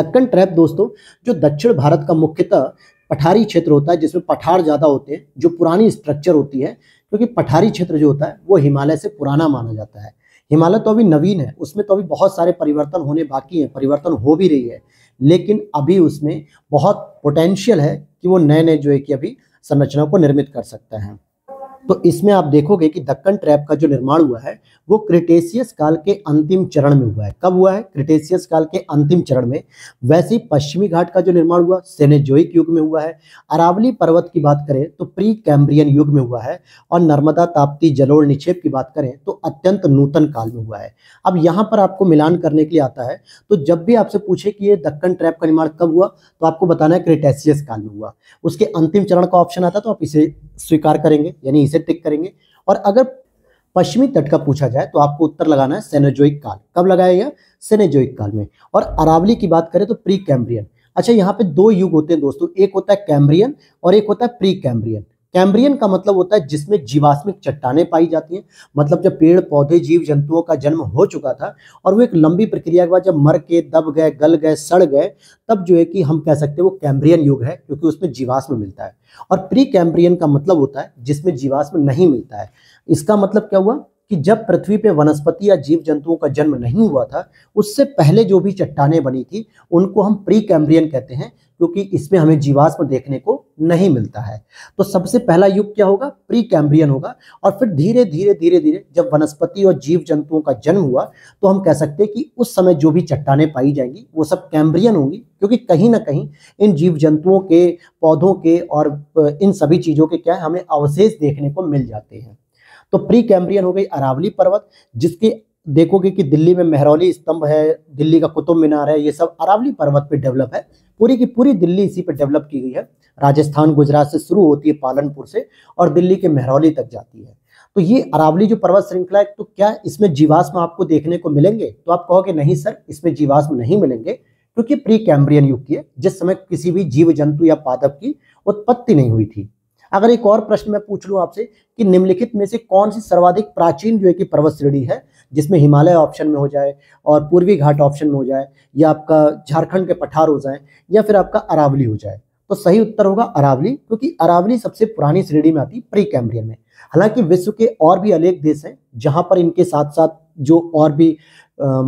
दक्कन ट्रैप दोस्तों जो दक्षिण भारत का मुख्यतः पठारी क्षेत्र होता है जिसमें पठार ज़्यादा होते हैं जो पुरानी स्ट्रक्चर होती है क्योंकि पठारी क्षेत्र जो होता है वो हिमालय से पुराना माना जाता है हिमालय तो अभी नवीन है उसमें तो अभी बहुत सारे परिवर्तन होने बाकी हैं परिवर्तन हो भी रही है लेकिन अभी उसमें बहुत पोटेंशियल है कि वो नए नए जो है कि अभी संरचना को निर्मित कर सकता है तो इसमें आप देखोगे कि दक्कन ट्रैप का जो निर्माण हुआ है वो क्रिटेशियस काल के अंतिम चरण में हुआ है कब हुआ है क्रिटेशियस काल के अंतिम चरण में वैसे ही पश्चिमी घाट का जो निर्माण हुआ सेनेजोइक युग में हुआ है अरावली पर्वत की बात करें तो प्री कैम्ब्रियन युग में हुआ है और नर्मदा ताप्ती जलोड़ निक्षेप की बात करें तो अत्यंत नूतन काल में हुआ है अब यहाँ पर आपको मिलान करने के लिए आता है तो जब भी आपसे पूछे कि ये दक्कन ट्रैप का निर्माण कब हुआ तो आपको बताना है क्रिटेशियस काल में हुआ उसके अंतिम चरण का ऑप्शन आता है तो आप इसे स्वीकार करेंगे यानी किसे टिक करेंगे और अगर पश्चिमी तट का पूछा जाए तो आपको उत्तर लगाना है सेनेजोइक काल कब लगाया गया सेनेजोइक काल में और अरावली की बात करें तो प्री कैम्ब्रियन अच्छा यहाँ पे दो युग होते हैं दोस्तों एक होता है कैम्ब्रियन और एक होता है प्री कैम्ब्रियन कैम्ब्रियन का मतलब होता है जिसमें जीवाश्मिक चट्टाने पाई जाती हैं मतलब जब पेड़ पौधे जीव जंतुओं का जन्म हो चुका था और वो एक लंबी प्रक्रिया के बाद जब मर के दब गए गल गए सड़ गए तब जो है कि हम कह सकते हैं वो कैम्ब्रियन युग है क्योंकि उसमें जीवाश्म मिलता है और प्री कैम्ब्रियन का मतलब होता है जिसमें जीवाश्म नहीं मिलता है इसका मतलब क्या हुआ कि जब पृथ्वी पे वनस्पति या जीव जंतुओं का जन्म नहीं हुआ था उससे पहले जो भी चट्टाने बनी थी उनको हम प्री कैम्ब्रियन कहते हैं क्योंकि इसमें हमें जीवाश्म देखने को नहीं मिलता है तो सबसे पहला युग क्या होगा प्री कैम्ब्रियन होगा और फिर धीरे धीरे धीरे धीरे जब वनस्पति और जीव जंतुओं का जन्म हुआ तो हम कह सकते हैं कि उस समय जो भी चट्टाने पाई जाएंगी वो सब कैम्ब्रियन होंगी क्योंकि कहीं ना कहीं इन जीव जंतुओं के पौधों के और इन सभी चीज़ों के क्या है हमें अवशेष देखने को मिल जाते हैं तो प्री कैम्ब्रियन हो गई अरावली पर्वत जिसके देखोगे कि दिल्ली में मेहरौली स्तंभ है दिल्ली का कुतुब मीनार है ये सब अरावली पर्वत पे डेवलप है पूरी की पूरी दिल्ली इसी पे डेवलप की गई है राजस्थान गुजरात से शुरू होती है पालनपुर से और दिल्ली के मेहरौली तक जाती है तो ये अरावली जो पर्वत श्रृंखला है तो क्या इसमें जीवाश्म आपको देखने को मिलेंगे तो आप कहोगे नहीं सर इसमें जीवाश्म नहीं मिलेंगे क्योंकि प्री कैम्ब्रियन युग की है जिस समय किसी भी जीव जंतु या पादप की उत्पत्ति नहीं हुई थी अगर एक और प्रश्न मैं पूछ लूँ आपसे कि निम्नलिखित में से कौन सी सर्वाधिक प्राचीन जो है कि पर्वत श्रेणी है जिसमें हिमालय ऑप्शन में हो जाए और पूर्वी घाट ऑप्शन में हो जाए या आपका झारखंड के पठार हो जाए या फिर आपका अरावली हो जाए तो सही उत्तर होगा अरावली क्योंकि अरावली सबसे पुरानी श्रेणी में आती है प्री कैम्ब्रियन में हालांकि विश्व के और भी अनेक देश हैं जहां पर इनके साथ साथ जो और भी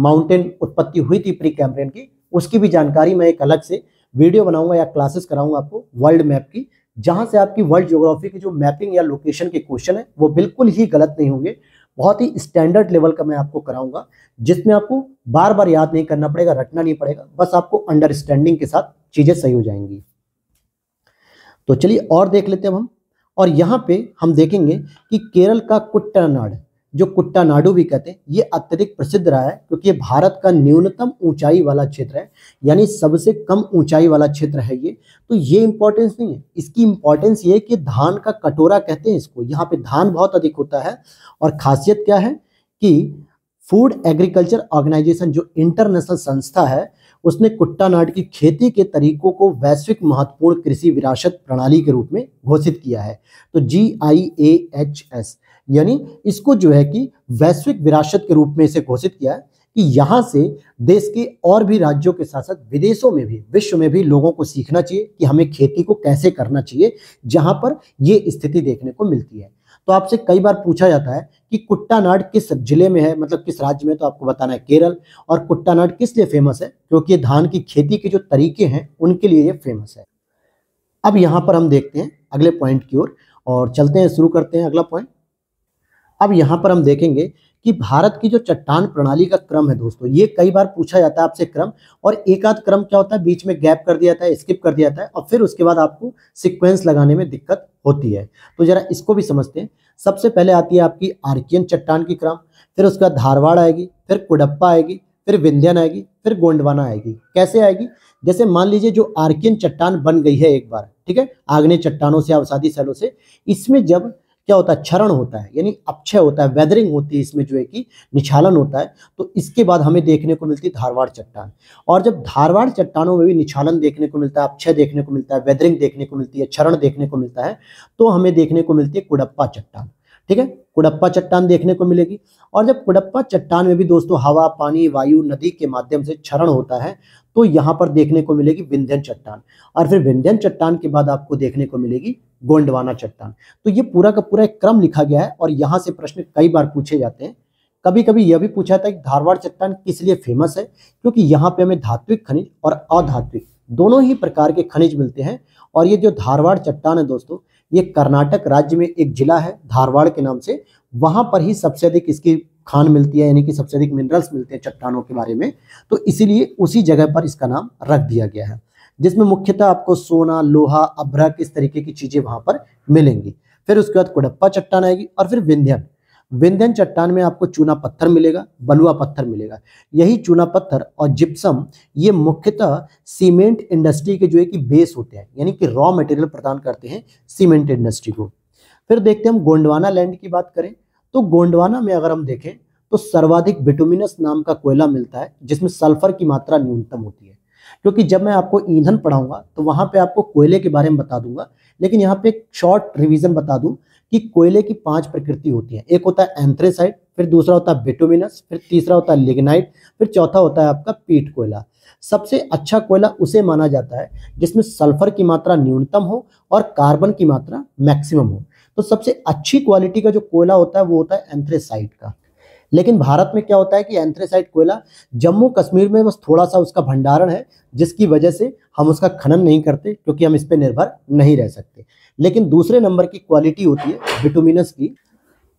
माउंटेन उत्पत्ति हुई थी प्री कैम्ब्रियन की उसकी भी जानकारी मैं एक अलग से वीडियो बनाऊंगा या क्लासेस कराऊंगा आपको वर्ल्ड मैप की जहां से आपकी वर्ल्ड ज्योग्राफी की जो मैपिंग या लोकेशन के क्वेश्चन है वो बिल्कुल ही गलत नहीं होंगे बहुत ही स्टैंडर्ड लेवल का मैं आपको कराऊंगा जिसमें आपको बार बार याद नहीं करना पड़ेगा रटना नहीं पड़ेगा बस आपको अंडरस्टैंडिंग के साथ चीज़ें सही हो जाएंगी तो चलिए और देख लेते हैं हम और यहाँ पे हम देखेंगे कि केरल का कुट्टनाड जो कुट्टानाडू भी कहते हैं ये अत्यधिक प्रसिद्ध रहा है क्योंकि ये भारत का न्यूनतम ऊंचाई वाला क्षेत्र है यानी सबसे कम ऊंचाई वाला क्षेत्र है ये तो ये इंपॉर्टेंस नहीं है इसकी इंपॉर्टेंस ये है कि धान का कटोरा कहते हैं इसको यहाँ पे धान बहुत अधिक होता है और खासियत क्या है कि फूड एग्रीकल्चर ऑर्गेनाइजेशन जो इंटरनेशनल संस्था है उसने कुट्टानाड की खेती के तरीकों को वैश्विक महत्वपूर्ण कृषि विरासत प्रणाली के रूप में घोषित किया है तो जी आई ए एच एस यानी इसको जो है कि वैश्विक विरासत के रूप में इसे घोषित किया है कि यहाँ से देश के और भी राज्यों के साथ साथ विदेशों में भी विश्व में भी लोगों को सीखना चाहिए कि हमें खेती को कैसे करना चाहिए जहाँ पर ये स्थिति देखने को मिलती है तो आपसे कई बार पूछा जाता है कि कुट्टानाड किस जिले में है मतलब किस राज्य में तो आपको बताना है केरल और कुट्टानाड किस लिए फेमस है क्योंकि ये धान की खेती के जो तरीके हैं उनके लिए ये फेमस है अब यहाँ पर हम देखते हैं अगले पॉइंट की ओर और, और चलते हैं शुरू करते हैं अगला पॉइंट अब यहाँ पर हम देखेंगे कि भारत की जो चट्टान प्रणाली का क्रम है दोस्तों ये कई बार पूछा जाता है आपसे क्रम और एकाध क्रम क्या होता है बीच में गैप कर दिया जाता है स्किप कर दिया जाता है और फिर उसके बाद आपको सिक्वेंस लगाने में दिक्कत होती है तो जरा इसको भी समझते हैं सबसे पहले आती है आपकी आर्कियन चट्टान की क्रम फिर उसके बाद धारवाड़ आएगी फिर कुडप्पा आएगी फिर विंध्यन आएगी फिर गोंडवाना आएगी कैसे आएगी जैसे मान लीजिए जो आर्कियन चट्टान बन गई है एक बार ठीक है आग्नेय चट्टानों से अवसादी सैलों से इसमें जब क्या होता है क्षरण होता है यानी अक्षय होता है वेदरिंग होती है इसमें जो है कि निछालन होता है तो इसके बाद हमें देखने को मिलती है धारवाड़ चट्टान और जब धारवाड़ चट्टानों में भी निछालन देखने को मिलता है अक्षय देखने को मिलता है वेदरिंग देखने को मिलती है क्षरण देखने को मिलता है तो हमें देखने को मिलती है कुड़प्पा चट्टान ठीक है कुड़प्पा चट्टान देखने को मिलेगी और जब कुड़प्पा चट्टान में भी दोस्तों हवा पानी वायु नदी के माध्यम से क्षरण होता है तो यहाँ पर देखने को मिलेगी विंध्यन चट्टान और फिर विंध्यन चट्टान के बाद आपको देखने को मिलेगी गोंडवाना चट्टान तो ये पूरा का पूरा एक क्रम लिखा गया है और यहाँ से प्रश्न कई बार पूछे जाते हैं कभी कभी यह भी पूछा था कि धारवाड़ चट्टान किस लिए फेमस है क्योंकि यहाँ पे हमें धात्विक खनिज और अधात्विक दोनों ही प्रकार के खनिज मिलते हैं और ये जो धारवाड़ चट्टान है दोस्तों ये कर्नाटक राज्य में एक जिला है धारवाड़ के नाम से वहाँ पर ही सबसे अधिक इसकी खान मिलती है यानी कि सबसे अधिक मिनरल्स मिलते हैं चट्टानों के बारे में तो इसीलिए उसी जगह पर इसका नाम रख दिया गया है जिसमें मुख्यतः आपको सोना लोहा अभ्रक इस तरीके की चीजें वहां पर मिलेंगी फिर उसके बाद कुड़प्पा चट्टान आएगी और फिर विंध्यन विंध्यन चट्टान में आपको चूना पत्थर मिलेगा बलुआ पत्थर मिलेगा यही चूना पत्थर और जिप्सम ये मुख्यतः सीमेंट इंडस्ट्री के जो है कि बेस होते हैं यानी कि रॉ मटेरियल प्रदान करते हैं सीमेंट इंडस्ट्री को फिर देखते हैं हम गोंडवाना लैंड की बात करें तो गोंडवाना में अगर हम देखें तो सर्वाधिक बिटोमिनस नाम का कोयला मिलता है जिसमें सल्फर की मात्रा न्यूनतम होती है क्योंकि जब मैं आपको ईंधन पढ़ाऊंगा तो वहां पे आपको कोयले के बारे में बता दूंगा लेकिन यहाँ पे एक शॉर्ट रिवीजन बता दूं कि कोयले की पांच प्रकृति होती है एक होता है एंथ्रेसाइड फिर दूसरा होता है बेटोमिनस फिर तीसरा होता है लिग्नाइट फिर चौथा होता है आपका पीट कोयला सबसे अच्छा कोयला उसे माना जाता है जिसमें सल्फर की मात्रा न्यूनतम हो और कार्बन की मात्रा मैक्सिमम हो तो सबसे अच्छी क्वालिटी का जो कोयला होता है वो होता है एंथ्रेसाइड का लेकिन भारत में क्या होता है कि एंथ्रेसाइट कोयला जम्मू कश्मीर में बस थोड़ा सा उसका भंडारण है जिसकी वजह से हम उसका खनन नहीं करते क्योंकि हम इस पर निर्भर नहीं रह सकते लेकिन दूसरे नंबर की क्वालिटी होती है विटोमिनस की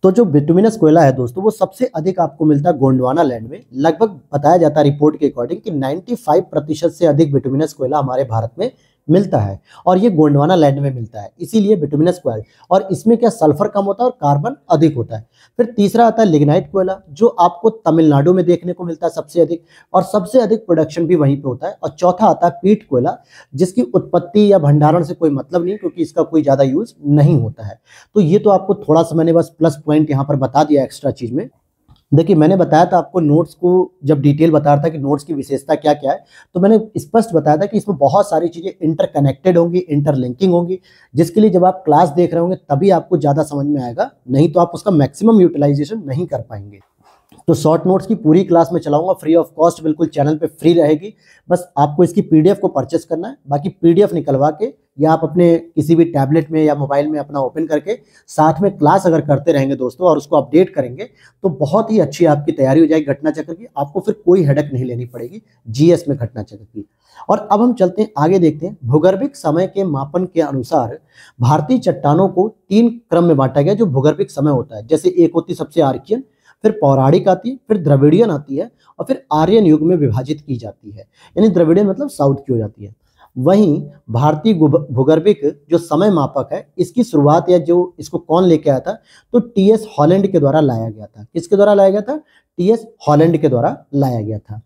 तो जो बिटुमिनस कोयला है दोस्तों वो सबसे अधिक आपको मिलता है गोंडवाना लैंड में लगभग बताया जाता है रिपोर्ट के अकॉर्डिंग कि 95 प्रतिशत से अधिक बिटुमिनस कोयला हमारे भारत में मिलता है और ये गोंडवाना लैंड में मिलता है इसीलिए बिटुमिनस कोयल और इसमें क्या सल्फर कम होता है और कार्बन अधिक होता है फिर तीसरा आता है लिग्नाइट कोयला जो आपको तमिलनाडु में देखने को मिलता है सबसे अधिक और सबसे अधिक प्रोडक्शन भी वहीं पर होता है और चौथा आता है पीट कोयला जिसकी उत्पत्ति या भंडारण से कोई मतलब नहीं क्योंकि इसका कोई ज़्यादा यूज नहीं होता है तो ये तो आपको थोड़ा सा मैंने बस प्लस पॉइंट यहाँ पर बता दिया एक्स्ट्रा चीज़ में देखिए मैंने बताया था आपको नोट्स को जब डिटेल बता रहा था कि नोट्स की विशेषता क्या क्या है तो मैंने स्पष्ट बताया था कि इसमें बहुत सारी चीज़ें इंटरकनेक्टेड होंगी इंटरलिंकिंग होंगी जिसके लिए जब आप क्लास देख रहे होंगे तभी आपको ज़्यादा समझ में आएगा नहीं तो आप उसका मैक्सिमम यूटिलाइजेशन नहीं कर पाएंगे तो शॉर्ट नोट्स की पूरी क्लास में चलाऊंगा फ्री ऑफ कॉस्ट बिल्कुल चैनल पर फ्री रहेगी बस आपको इसकी पी को परचेस करना है बाकी पी निकलवा के या आप अपने किसी भी टैबलेट में या मोबाइल में अपना ओपन करके साथ में क्लास अगर करते रहेंगे दोस्तों और उसको अपडेट करेंगे तो बहुत ही अच्छी आपकी तैयारी हो जाएगी घटना चक्र की आपको फिर कोई हेडक नहीं लेनी पड़ेगी जीएस में घटना चक्र की और अब हम चलते हैं आगे देखते हैं भूगर्भिक समय के मापन के अनुसार भारतीय चट्टानों को तीन क्रम में बांटा गया जो भूगर्भिक समय होता है जैसे एक होती सबसे आर्कियन फिर पौराणिक आती है फिर द्रविड़ियन आती है और फिर आर्यन युग में विभाजित की जाती है यानी द्रविड़ियन मतलब साउथ की हो जाती है वहीं भारतीय भूगर्भिक जो समय मापक है इसकी शुरुआत या जो इसको कौन लेके आया था तो टी एस हॉलैंड के द्वारा लाया गया था किसके द्वारा लाया गया था टी एस हॉलैंड के द्वारा लाया गया था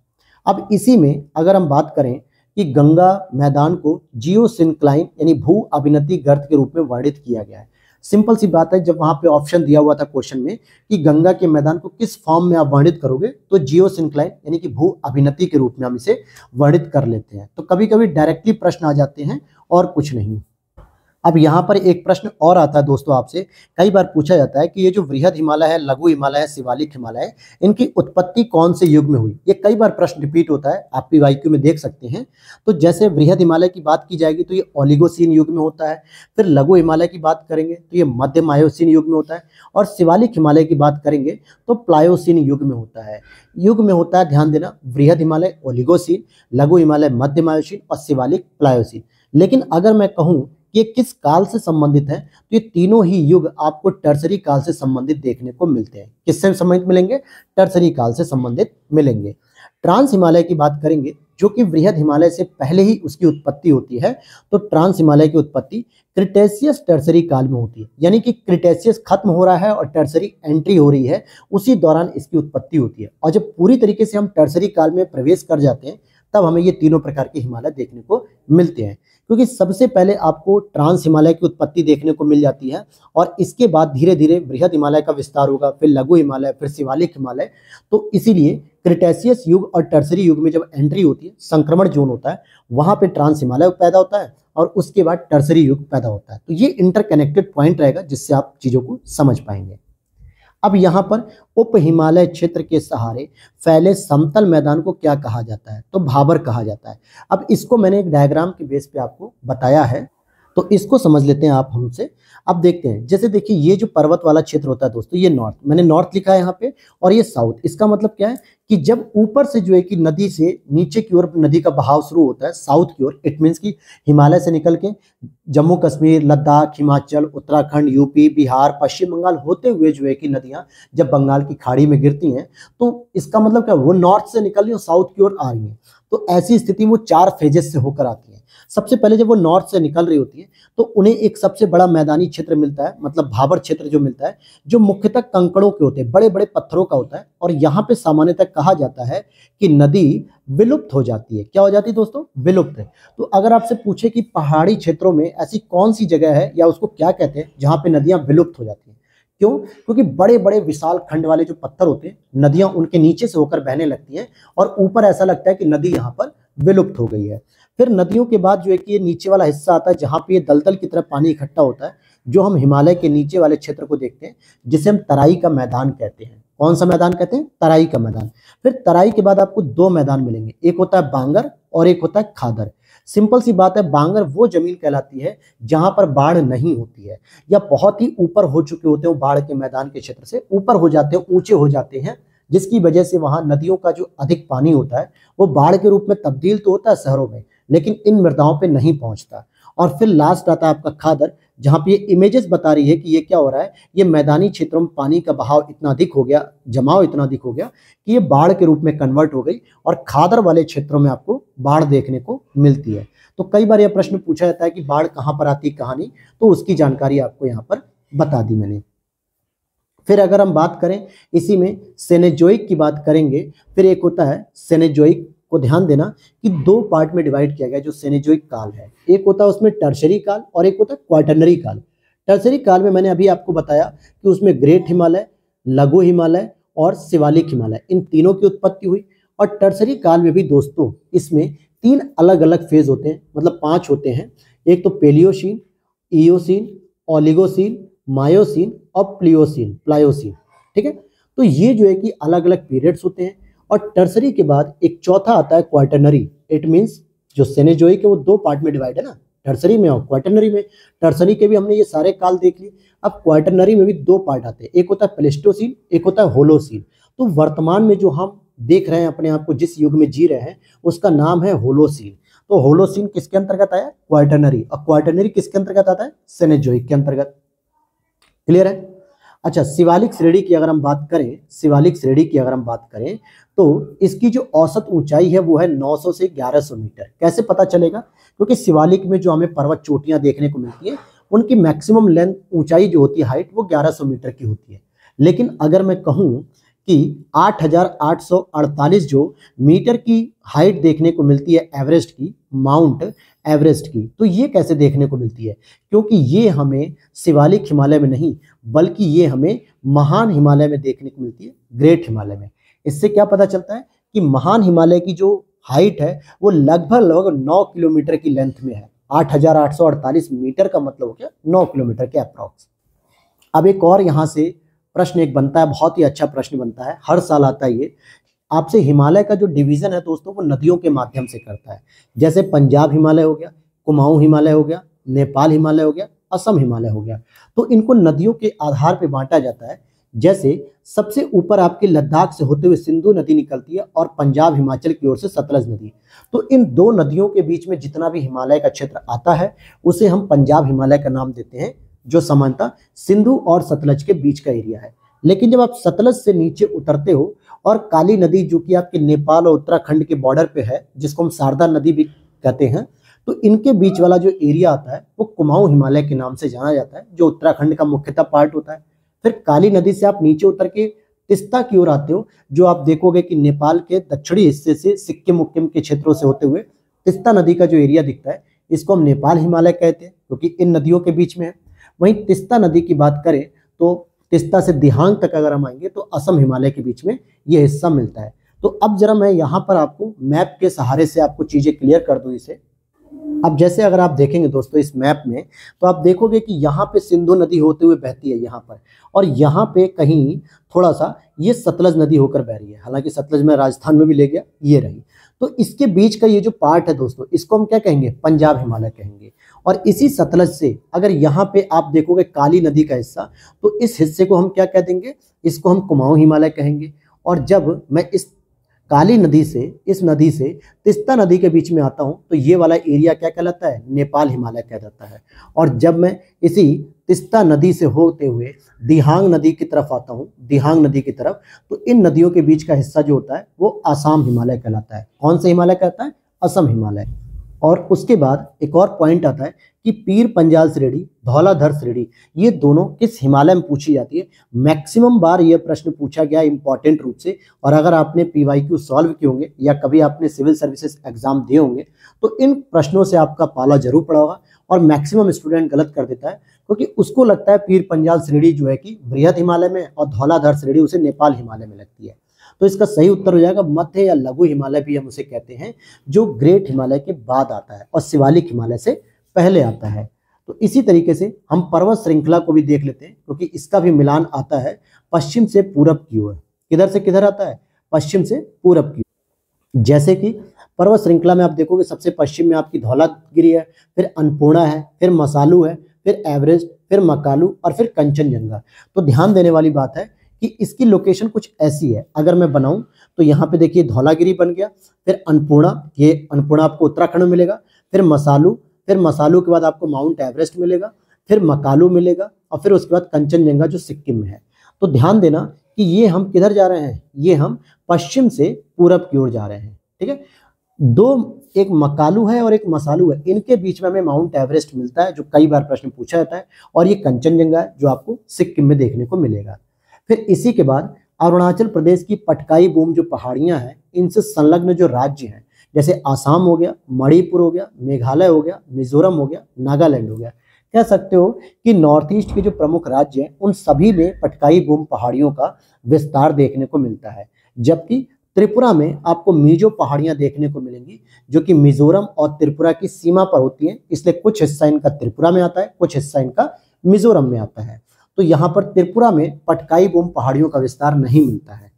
अब इसी में अगर हम बात करें कि गंगा मैदान को जियो सिंक्लाइन यानी भू अभिनति गर्थ के रूप में वर्णित किया गया है सिंपल सी बात है जब वहां पे ऑप्शन दिया हुआ था क्वेश्चन में कि गंगा के मैदान को किस फॉर्म में आप वर्णित करोगे तो जियो सिंक्लाइन यानी कि भू अभिनति के रूप में हम इसे वर्णित कर लेते हैं तो कभी कभी डायरेक्टली प्रश्न आ जाते हैं और कुछ नहीं अब यहाँ पर एक प्रश्न और आता है दोस्तों आपसे कई बार पूछा जाता है कि ये जो वृहद हिमालय है लघु हिमालय है शिवालिक हिमालय है इनकी उत्पत्ति कौन से युग में हुई ये कई बार प्रश्न रिपीट होता है आप पी वाई में देख सकते हैं तो जैसे वृहद हिमालय की बात की जाएगी तो ये ओलिगोसीन युग में होता है फिर लघु हिमालय की बात करेंगे तो ये मध्य मायोसीन युग में होता है और शिवालिक हिमालय की बात करेंगे तो प्लायोसीन युग में होता है युग में होता है ध्यान देना वृहद हिमालय ओलिगोसीन लघु हिमालय मध्य मायोसीन और शिवालिक प्लायोसीन लेकिन अगर मैं कहूँ ये किस काल से संबंधित है तो ये तीनों ही युग आपको टर्सरी काल से संबंधित देखने को मिलते हैं किससे संबंधित मिलेंगे टर्सरी काल से संबंधित मिलेंगे ट्रांस हिमालय की बात करेंगे जो कि वृहद हिमालय से पहले ही उसकी उत्पत्ति होती है तो ट्रांस हिमालय की उत्पत्ति क्रिटेशियस टर्सरी काल में होती है यानी कि क्रिटेशियस खत्म हो रहा है और टर्सरी एंट्री हो रही है उसी दौरान इसकी उत्पत्ति होती है और जब पूरी तरीके से हम टर्सरी काल में प्रवेश कर जाते हैं तब हमें ये तीनों प्रकार के हिमालय देखने को मिलते हैं क्योंकि सबसे पहले आपको ट्रांस हिमालय की उत्पत्ति देखने को मिल जाती है और इसके बाद धीरे धीरे बृहद हिमालय का विस्तार होगा फिर लघु हिमालय फिर शिवालिक हिमालय तो इसीलिए क्रिटेसियस युग और टर्सरी युग में जब एंट्री होती है संक्रमण जोन होता है वहाँ पर ट्रांस हिमालय पैदा होता है और उसके बाद टर्सरी युग पैदा होता है तो ये इंटरकनेक्टेड पॉइंट रहेगा जिससे आप चीज़ों को समझ पाएंगे अब यहाँ पर उप हिमालय क्षेत्र के सहारे फैले समतल मैदान को क्या कहा जाता है तो भाबर कहा जाता है अब इसको मैंने एक डायग्राम के बेस पे आपको बताया है तो इसको समझ लेते हैं आप हमसे अब देखते हैं जैसे देखिए ये जो पर्वत वाला क्षेत्र होता है दोस्तों ये नॉर्थ मैंने नॉर्थ लिखा है यहाँ पे और ये साउथ इसका मतलब क्या है कि जब ऊपर से जो है कि नदी से नीचे की ओर नदी का बहाव शुरू होता है साउथ की ओर इट मीन्स कि हिमालय से निकल के जम्मू कश्मीर लद्दाख हिमाचल उत्तराखंड यूपी बिहार पश्चिम बंगाल होते हुए जो है कि नदियाँ जब बंगाल की खाड़ी में गिरती हैं तो इसका मतलब क्या वो नॉर्थ से निकल रही और साउथ की ओर आ रही है तो ऐसी स्थिति वो चार फेजेस से होकर आती है सबसे पहले जब वो नॉर्थ से निकल रही होती है तो उन्हें एक सबसे बड़ा मैदानी क्षेत्र मिलता है मतलब भाबर क्षेत्र जो मिलता है जो मुख्यतः कंकड़ों के होते हैं बड़े बड़े पत्थरों का होता है और यहाँ पे सामान्यतः कहा जाता है कि नदी विलुप्त हो जाती है क्या हो जाती है दोस्तों विलुप्त है तो अगर आपसे पूछे कि पहाड़ी क्षेत्रों में ऐसी कौन सी जगह है या उसको क्या कहते हैं जहाँ पे नदियाँ विलुप्त हो जाती हैं क्यों क्योंकि बड़े बड़े विशाल खंड वाले जो पत्थर होते हैं नदियां उनके नीचे से होकर बहने लगती हैं और ऊपर ऐसा लगता है कि नदी यहाँ पर विलुप्त हो गई है फिर नदियों के बाद जो है कि ये नीचे वाला हिस्सा आता है जहाँ पे ये दलदल की तरफ पानी इकट्ठा होता है जो हम हिमालय के नीचे वाले क्षेत्र को देखते हैं जिसे हम तराई का मैदान कहते हैं कौन सा मैदान कहते हैं तराई का मैदान फिर तराई के बाद आपको दो मैदान मिलेंगे एक होता है बांगर और एक होता है खादर सिंपल सी बात है बांगर वो जमीन कहलाती है जहां पर बाढ़ नहीं होती है या बहुत ही ऊपर हो चुके होते हैं बाढ़ के मैदान के क्षेत्र से ऊपर हो जाते हैं ऊंचे हो जाते हैं जिसकी वजह से वहां नदियों का जो अधिक पानी होता है वो बाढ़ के रूप में तब्दील तो होता है शहरों में लेकिन इन मृदाओं पर नहीं पहुंचता और फिर लास्ट आता है आपका खादर जहाँ पे ये इमेजेस बता रही है कि ये क्या हो रहा है ये मैदानी क्षेत्रों में पानी का बहाव इतना अधिक हो गया जमाव इतना अधिक हो गया कि ये बाढ़ के रूप में कन्वर्ट हो गई और खादर वाले क्षेत्रों में आपको बाढ़ देखने को मिलती है तो कई बार यह प्रश्न पूछा जाता है कि बाढ़ कहाँ पर आती कहाँ नहीं तो उसकी जानकारी आपको यहाँ पर बता दी मैंने फिर अगर हम बात करें इसी में सेनेजोइक की बात करेंगे फिर एक होता है सेनेजोइक को ध्यान देना कि दो पार्ट में डिवाइड किया गया जो सेनेजोइक काल है एक होता है उसमें टर्शरी काल और एक होता है क्वार्टनरी काल टर्शरी काल में मैंने अभी आपको बताया कि उसमें ग्रेट हिमालय लघु हिमालय और शिवालिक हिमालय इन तीनों की उत्पत्ति हुई और टर्सरी काल में भी दोस्तों इसमें तीन अलग अलग फेज होते हैं मतलब पांच होते हैं एक तो पेलियोशीन ईओसीन ओलिगोसीन मायोसीन और प्लियोसीन प्लायोसीन ठीक है तो ये जो है कि अलग अलग पीरियड्स होते हैं और टर्सरी के बाद एक चौथा आता है क्वार्टनरी इट मीन्स जो सेनेजोई के वो दो पार्ट में डिवाइड है ना टर्सरी में और क्वार्टनरी में टर्सरी के भी हमने ये सारे काल देख लिए अब क्वार्टनरी में भी दो पार्ट आते हैं एक होता है प्लेस्टोसिन एक होता है होलोसिन तो वर्तमान में जो हम देख रहे हैं अपने आप को जिस युग में जी रहे हैं उसका नाम है होलोसिन तो होलोसिन किसके अंतर्गत आया क्वार्टनरी और क्वार्टनरी किसके अंतर्गत आता है सेनेजोई के अंतर्गत क्लियर है अच्छा शिवालिक श्रेणी की अगर हम बात करें शिवालिक श्रेणी की अगर हम बात करें तो इसकी जो औसत ऊंचाई है वो है 900 से 1100 मीटर कैसे पता चलेगा क्योंकि शिवालिक में जो हमें पर्वत चोटियां देखने को मिलती है उनकी मैक्सिमम लेंथ ऊंचाई जो होती है हाइट वो 1100 मीटर की होती है लेकिन अगर मैं कहूँ कि 8,848 जो मीटर की हाइट देखने को मिलती है एवरेस्ट की माउंट एवरेस्ट की तो ये कैसे देखने को मिलती है क्योंकि ये हमें शिवालिक हिमालय में नहीं बल्कि ये हमें महान हिमालय में देखने को मिलती है ग्रेट हिमालय में इससे क्या पता चलता है कि महान हिमालय की जो हाइट है वो लगभग लगभग नौ किलोमीटर की लेंथ में है आठ आठ हज़ार सौ अड़तालीस मीटर का मतलब हो गया नौ किलोमीटर के अप्रॉक्स अब एक और यहाँ से प्रश्न एक बनता है बहुत ही अच्छा प्रश्न बनता है हर साल आता है ये आपसे हिमालय का जो डिवीज़न है दोस्तों वो नदियों के माध्यम से करता है जैसे पंजाब हिमालय हो गया कुमाऊँ हिमालय हो गया नेपाल हिमालय हो गया असम हिमालय हो गया तो इनको नदियों के आधार पर बांटा जाता है जैसे सबसे ऊपर आपके लद्दाख से होते हुए सिंधु नदी निकलती है और पंजाब हिमाचल की ओर से सतलज नदी तो इन दो नदियों के बीच में जितना भी हिमालय का क्षेत्र आता है उसे हम पंजाब हिमालय का नाम देते हैं जो समानता सिंधु और सतलज के बीच का एरिया है लेकिन जब आप सतलज से नीचे उतरते हो और काली नदी जो कि आपके नेपाल और उत्तराखंड के बॉर्डर पे है जिसको हम शारदा नदी भी कहते हैं तो इनके बीच वाला जो एरिया आता है वो कुमाऊं हिमालय के नाम से जाना जाता है जो उत्तराखंड का मुख्यतः पार्ट होता है फिर काली नदी से आप नीचे उतर के तिस्ता की ओर आते हो जो आप देखोगे कि नेपाल के दक्षिणी हिस्से से सिक्किम उक्किम के क्षेत्रों से होते हुए तिस्ता नदी का जो एरिया दिखता है इसको हम नेपाल हिमालय कहते हैं क्योंकि इन नदियों के बीच में है वहीं तिस्ता नदी की बात करें तो तिस्ता से दिहांग तक अगर हम आएंगे तो असम हिमालय के बीच में ये हिस्सा मिलता है तो अब जरा मैं यहाँ पर आपको मैप के सहारे से आपको चीज़ें क्लियर कर दूँ इसे अब जैसे अगर आप देखेंगे दोस्तों इस मैप में तो आप देखोगे कि यहाँ पे सिंधु नदी होते हुए बहती है यहाँ पर और यहाँ पे कहीं थोड़ा सा ये सतलज नदी होकर बह रही है हालांकि सतलज में राजस्थान में भी ले गया ये रही तो इसके बीच का ये जो पार्ट है दोस्तों इसको हम क्या कहेंगे पंजाब हिमालय कहेंगे और इसी सतलज से अगर यहाँ पे आप देखोगे काली नदी का हिस्सा तो इस हिस्से को हम क्या कह देंगे इसको हम कुमाऊं हिमालय कहेंगे और जब मैं इस काली नदी से इस नदी से तिस्ता नदी के बीच में आता हूँ तो ये वाला एरिया क्या कहलाता है नेपाल हिमालय कहलाता है और जब मैं इसी तिस्ता नदी से होते हुए दिहांग नदी की तरफ आता हूँ दिहांग नदी की तरफ तो इन नदियों के बीच का हिस्सा जो होता है वो आसाम हिमालय कहलाता है कौन सा हिमालय कहता है असम हिमालय और उसके बाद एक और पॉइंट आता है कि पीर पंजाल श्रेणी धौलाधर श्रेणी ये दोनों किस हिमालय में पूछी जाती है मैक्सिमम बार ये प्रश्न पूछा गया इंपॉर्टेंट रूप से और अगर आपने पी वाई क्यू सॉल्व किए होंगे या कभी आपने सिविल सर्विसेज एग्जाम दिए होंगे तो इन प्रश्नों से आपका पाला जरूर पड़ा होगा और मैक्सिमम स्टूडेंट गलत कर देता है क्योंकि उसको लगता है पीर पंजाल श्रेणी जो है कि वृहद हिमालय में और धौलाधर श्रेणी उसे नेपाल हिमालय में लगती है तो इसका सही उत्तर हो जाएगा मध्य या लघु हिमालय भी हम उसे कहते हैं जो ग्रेट हिमालय के बाद आता है और शिवालिक हिमालय से पहले आता है तो इसी तरीके से हम पर्वत श्रृंखला को भी देख लेते हैं क्योंकि इसका भी मिलान आता है पश्चिम से पूरब की ओर किधर से किधर आता है पश्चिम से पूरब की जैसे कि पर्वत श्रृंखला में आप देखोगे सबसे पश्चिम में आपकी धौलागिरी है फिर अन्नपूर्णा है फिर मसालू है फिर एवरेस्ट फिर मकालू और फिर कंचनजंगा तो ध्यान देने वाली बात है कि इसकी लोकेशन कुछ ऐसी है अगर मैं बनाऊं तो यहाँ पे देखिए धौलागिरी बन गया फिर अन्नपूर्णा ये अन्नपूर्णा आपको उत्तराखंड में मिलेगा फिर मसालू फिर मसालू के बाद आपको माउंट एवरेस्ट मिलेगा फिर मकालू मिलेगा और फिर उसके बाद कंचनजंगा जो सिक्किम में है तो ध्यान देना कि ये हम किधर जा रहे हैं ये हम पश्चिम से पूरब की ओर जा रहे हैं ठीक है दो एक मकालू है और एक मसालू है इनके बीच में हमें माउंट एवरेस्ट मिलता है जो कई बार प्रश्न पूछा जाता है और ये कंचनजंगा है जो आपको सिक्किम में देखने को मिलेगा फिर इसी के बाद अरुणाचल प्रदेश की पटकाई बूम जो पहाड़ियाँ हैं इनसे संलग्न जो राज्य हैं जैसे आसाम हो गया मणिपुर हो गया मेघालय हो गया मिजोरम हो गया नागालैंड हो गया कह सकते हो कि नॉर्थ ईस्ट के जो प्रमुख राज्य हैं उन सभी में पटकाई बूम पहाड़ियों का विस्तार देखने को मिलता है जबकि त्रिपुरा में आपको मिजो पहाड़ियाँ देखने को मिलेंगी जो कि मिजोरम और त्रिपुरा की सीमा पर होती हैं इसलिए कुछ हिस्सा इनका त्रिपुरा में आता है कुछ हिस्सा इनका मिजोरम में आता है तो यहाँ पर त्रिपुरा में पटकाई बूम पहाड़ियों का विस्तार नहीं मिलता है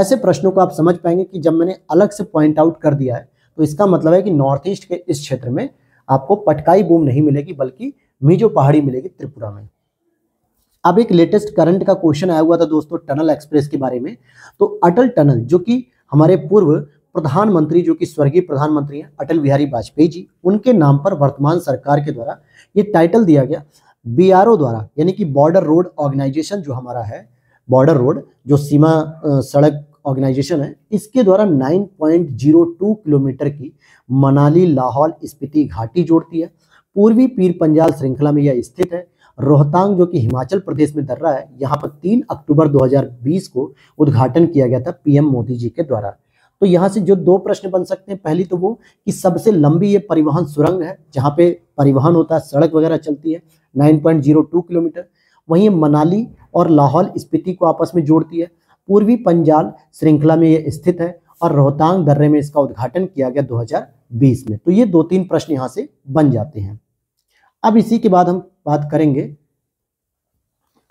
ऐसे प्रश्नों को आप समझ पाएंगे कि जब मैंने अलग से पॉइंट आउट कर दिया है तो इसका मतलब है कि नॉर्थ ईस्ट के इस क्षेत्र में आपको पटकाई बूम नहीं मिलेगी बल्कि मिजो पहाड़ी मिलेगी त्रिपुरा में अब एक लेटेस्ट करंट का क्वेश्चन आया हुआ था दोस्तों टनल एक्सप्रेस के बारे में तो अटल टनल जो कि हमारे पूर्व प्रधानमंत्री जो कि स्वर्गीय प्रधानमंत्री हैं अटल बिहारी वाजपेयी जी उनके नाम पर वर्तमान सरकार के द्वारा ये टाइटल दिया गया बी द्वारा यानी कि बॉर्डर रोड ऑर्गेनाइजेशन जो हमारा है बॉर्डर रोड जो सीमा सड़क ऑर्गेनाइजेशन है इसके द्वारा 9.02 किलोमीटर की मनाली लाहौल स्पीति घाटी जोड़ती है पूर्वी पीर पंजाल श्रृंखला में यह स्थित है रोहतांग जो कि हिमाचल प्रदेश में दर्रा है यहाँ पर 3 अक्टूबर 2020 को उद्घाटन किया गया था पीएम मोदी जी के द्वारा तो यहाँ से जो दो प्रश्न बन सकते हैं पहली तो वो कि सबसे लंबी ये परिवहन सुरंग है जहाँ पे परिवहन होता है सड़क वगैरह चलती है 9.02 किलोमीटर वहीं मनाली और लाहौल स्पीति को आपस में जोड़ती है पूर्वी पंजाल श्रृंखला में ये स्थित है और रोहतांग दर्रे में इसका उद्घाटन किया गया 2020 में तो ये दो तीन प्रश्न यहाँ से बन जाते हैं अब इसी के बाद हम बात करेंगे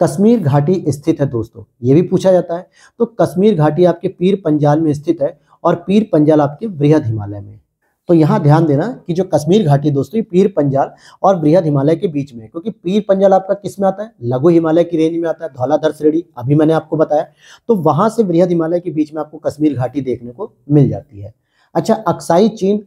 कश्मीर घाटी स्थित है दोस्तों ये भी पूछा जाता है तो कश्मीर घाटी आपके पीर पंजाल में स्थित है और पीर पंजाल आपके वृहद हिमालय में तो यहाँ हम्म। ध्यान देना कि जो कश्मीर घाटी दोस्तों ये पीर पंजाल और बृहद हिमालय के बीच में क्योंकि पीर पंजाल आपका किस में आता है लघु हिमालय की रेंज में आता है धौलाधर श्रेणी अभी मैंने आपको बताया तो वहाँ से बृहद हिमालय के बीच में आपको कश्मीर घाटी देखने को मिल जाती है अच्छा अक्साई चीन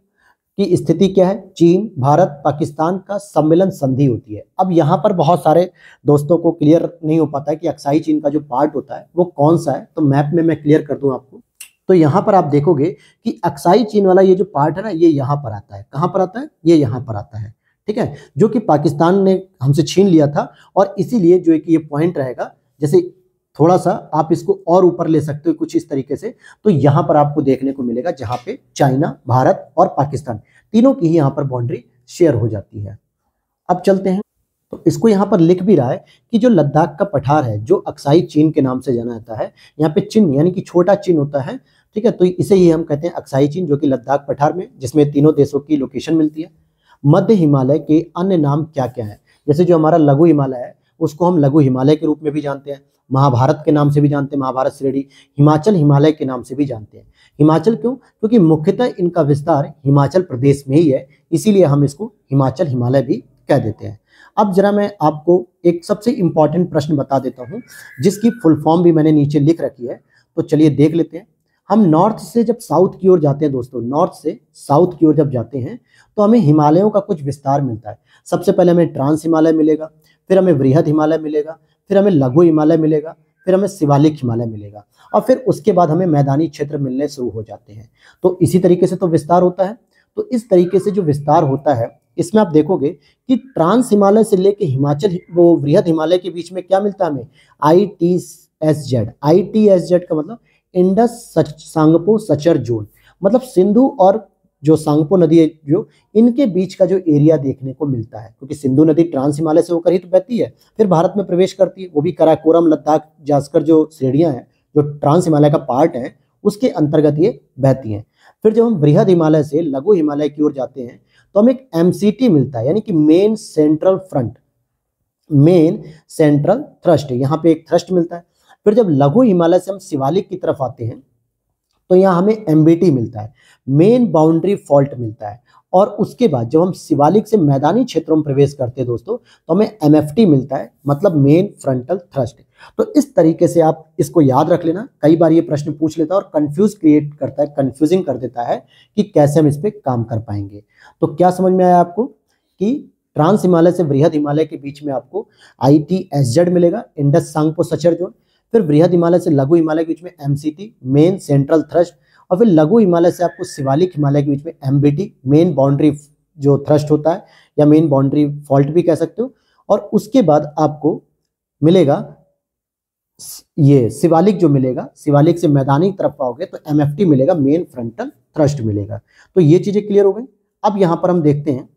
की स्थिति क्या है चीन भारत पाकिस्तान का सम्मेलन संधि होती है अब यहाँ पर बहुत सारे दोस्तों को क्लियर नहीं हो पाता है कि अक्साई चीन का जो पार्ट होता है वो कौन सा है तो मैप में मैं क्लियर कर दूँ आपको तो यहां पर आप देखोगे कि अक्साई चीन वाला ये जो पार्ट है ना ये यहां पर आता है कहां पर आता है ये यहां पर आता है ठीक है जो कि पाकिस्तान ने हमसे छीन लिया था और इसीलिए जो है कि ये पॉइंट रहेगा जैसे थोड़ा सा आप इसको और ऊपर ले सकते हो कुछ इस तरीके से तो यहां पर आपको देखने को मिलेगा जहां पे चाइना भारत और पाकिस्तान तीनों की ही यहां पर बाउंड्री शेयर हो जाती है अब चलते हैं तो इसको यहाँ पर लिख भी रहा है कि जो लद्दाख का पठार है जो अक्साई चीन के नाम से जाना जाता है यहाँ पे चिन्ह यानी कि छोटा चिन्ह होता है ठीक है तो इसे ही हम कहते हैं अक्साई चीन जो कि लद्दाख पठार में जिसमें तीनों देशों की लोकेशन मिलती है मध्य हिमालय के अन्य नाम क्या क्या है जैसे जो हमारा लघु हिमालय है उसको हम लघु हिमालय के रूप में भी जानते हैं महाभारत के नाम से भी जानते हैं महाभारत श्रेणी हिमाचल हिमालय के नाम से भी जानते हैं हिमाचल क्यों क्योंकि मुख्यतः इनका विस्तार हिमाचल प्रदेश में ही है इसीलिए हम इसको हिमाचल हिमालय भी कह देते हैं अब जरा मैं आपको एक सबसे इम्पॉर्टेंट प्रश्न बता देता हूँ जिसकी फुल फॉर्म भी मैंने नीचे लिख रखी है तो चलिए देख लेते हैं हम नॉर्थ से जब साउथ की ओर जाते हैं दोस्तों नॉर्थ से साउथ की ओर जब जाते हैं तो हमें हिमालयों का कुछ विस्तार मिलता है सबसे पहले हमें ट्रांस हिमालय मिलेगा फिर हमें वृहद हिमालय मिलेगा फिर हमें लघु हिमालय मिलेगा फिर हमें शिवालिक हिमालय मिलेगा और फिर उसके बाद हमें मैदानी क्षेत्र मिलने शुरू हो जाते हैं तो इसी तरीके से तो विस्तार होता है तो इस तरीके से जो विस्तार होता है इसमें आप देखोगे कि ट्रांस हिमालय से लेके हिमाचल वो वृहद हिमालय के बीच में क्या मिलता है हमें I T S Z I T S Z का मतलब Indus such, Tsangpo suture zone मतलब सिंधु और जो सांगपो नदी है जो इनके बीच का जो एरिया देखने को मिलता है क्योंकि सिंधु नदी ट्रांस हिमालय से होकर ही तो बहती है फिर भारत में प्रवेश करती है वो भी कराकोरम लद्दाख जास्कर जो श्रेणिया हैं जो ट्रांस हिमालय का पार्ट है उसके अंतर्गत ये बहती हैं फिर जब हम बृहद हिमालय से लघु हिमालय की ओर जाते हैं तो हमें एक एमसीटी मिलता है यानी कि main central front main central thrust यहाँ पे एक थ्रस्ट मिलता है फिर जब लघु हिमालय से हम शिवालिक की तरफ आते हैं तो यहाँ हमें एमबीटी मिलता है मेन बाउंड्री फॉल्ट मिलता है और उसके बाद जब हम शिवालिक से मैदानी क्षेत्रों में प्रवेश करते हैं दोस्तों तो हमें एम मिलता है मतलब मेन फ्रंटल थ्रस्ट तो इस तरीके से आप इसको याद रख लेना कई बार ये प्रश्न पूछ लेता है और कंफ्यूज क्रिएट करता है कंफ्यूजिंग कर देता है कि कैसे हम इस पर काम कर पाएंगे तो क्या समझ में आया आपको कि ट्रांस हिमालय से वृहद हिमालय के बीच में आपको आई टी एस जेड मिलेगा इंडस सांगपो सचर जोन फिर वृहद हिमालय से लघु हिमालय के बीच में एमसीटी मेन सेंट्रल थ्रस्ट और फिर लघु हिमालय से आपको शिवालिक हिमालय के बीच में एम मेन बाउंड्री जो थ्रस्ट होता है या मेन बाउंड्री फॉल्ट भी कह सकते हो और उसके बाद आपको मिलेगा ये शिवालिक जो मिलेगा शिवालिक से मैदानी तरफ आओगे तो एम मिलेगा मेन फ्रंटल थ्रस्ट मिलेगा तो ये चीज़ें क्लियर हो गई अब यहाँ पर हम देखते हैं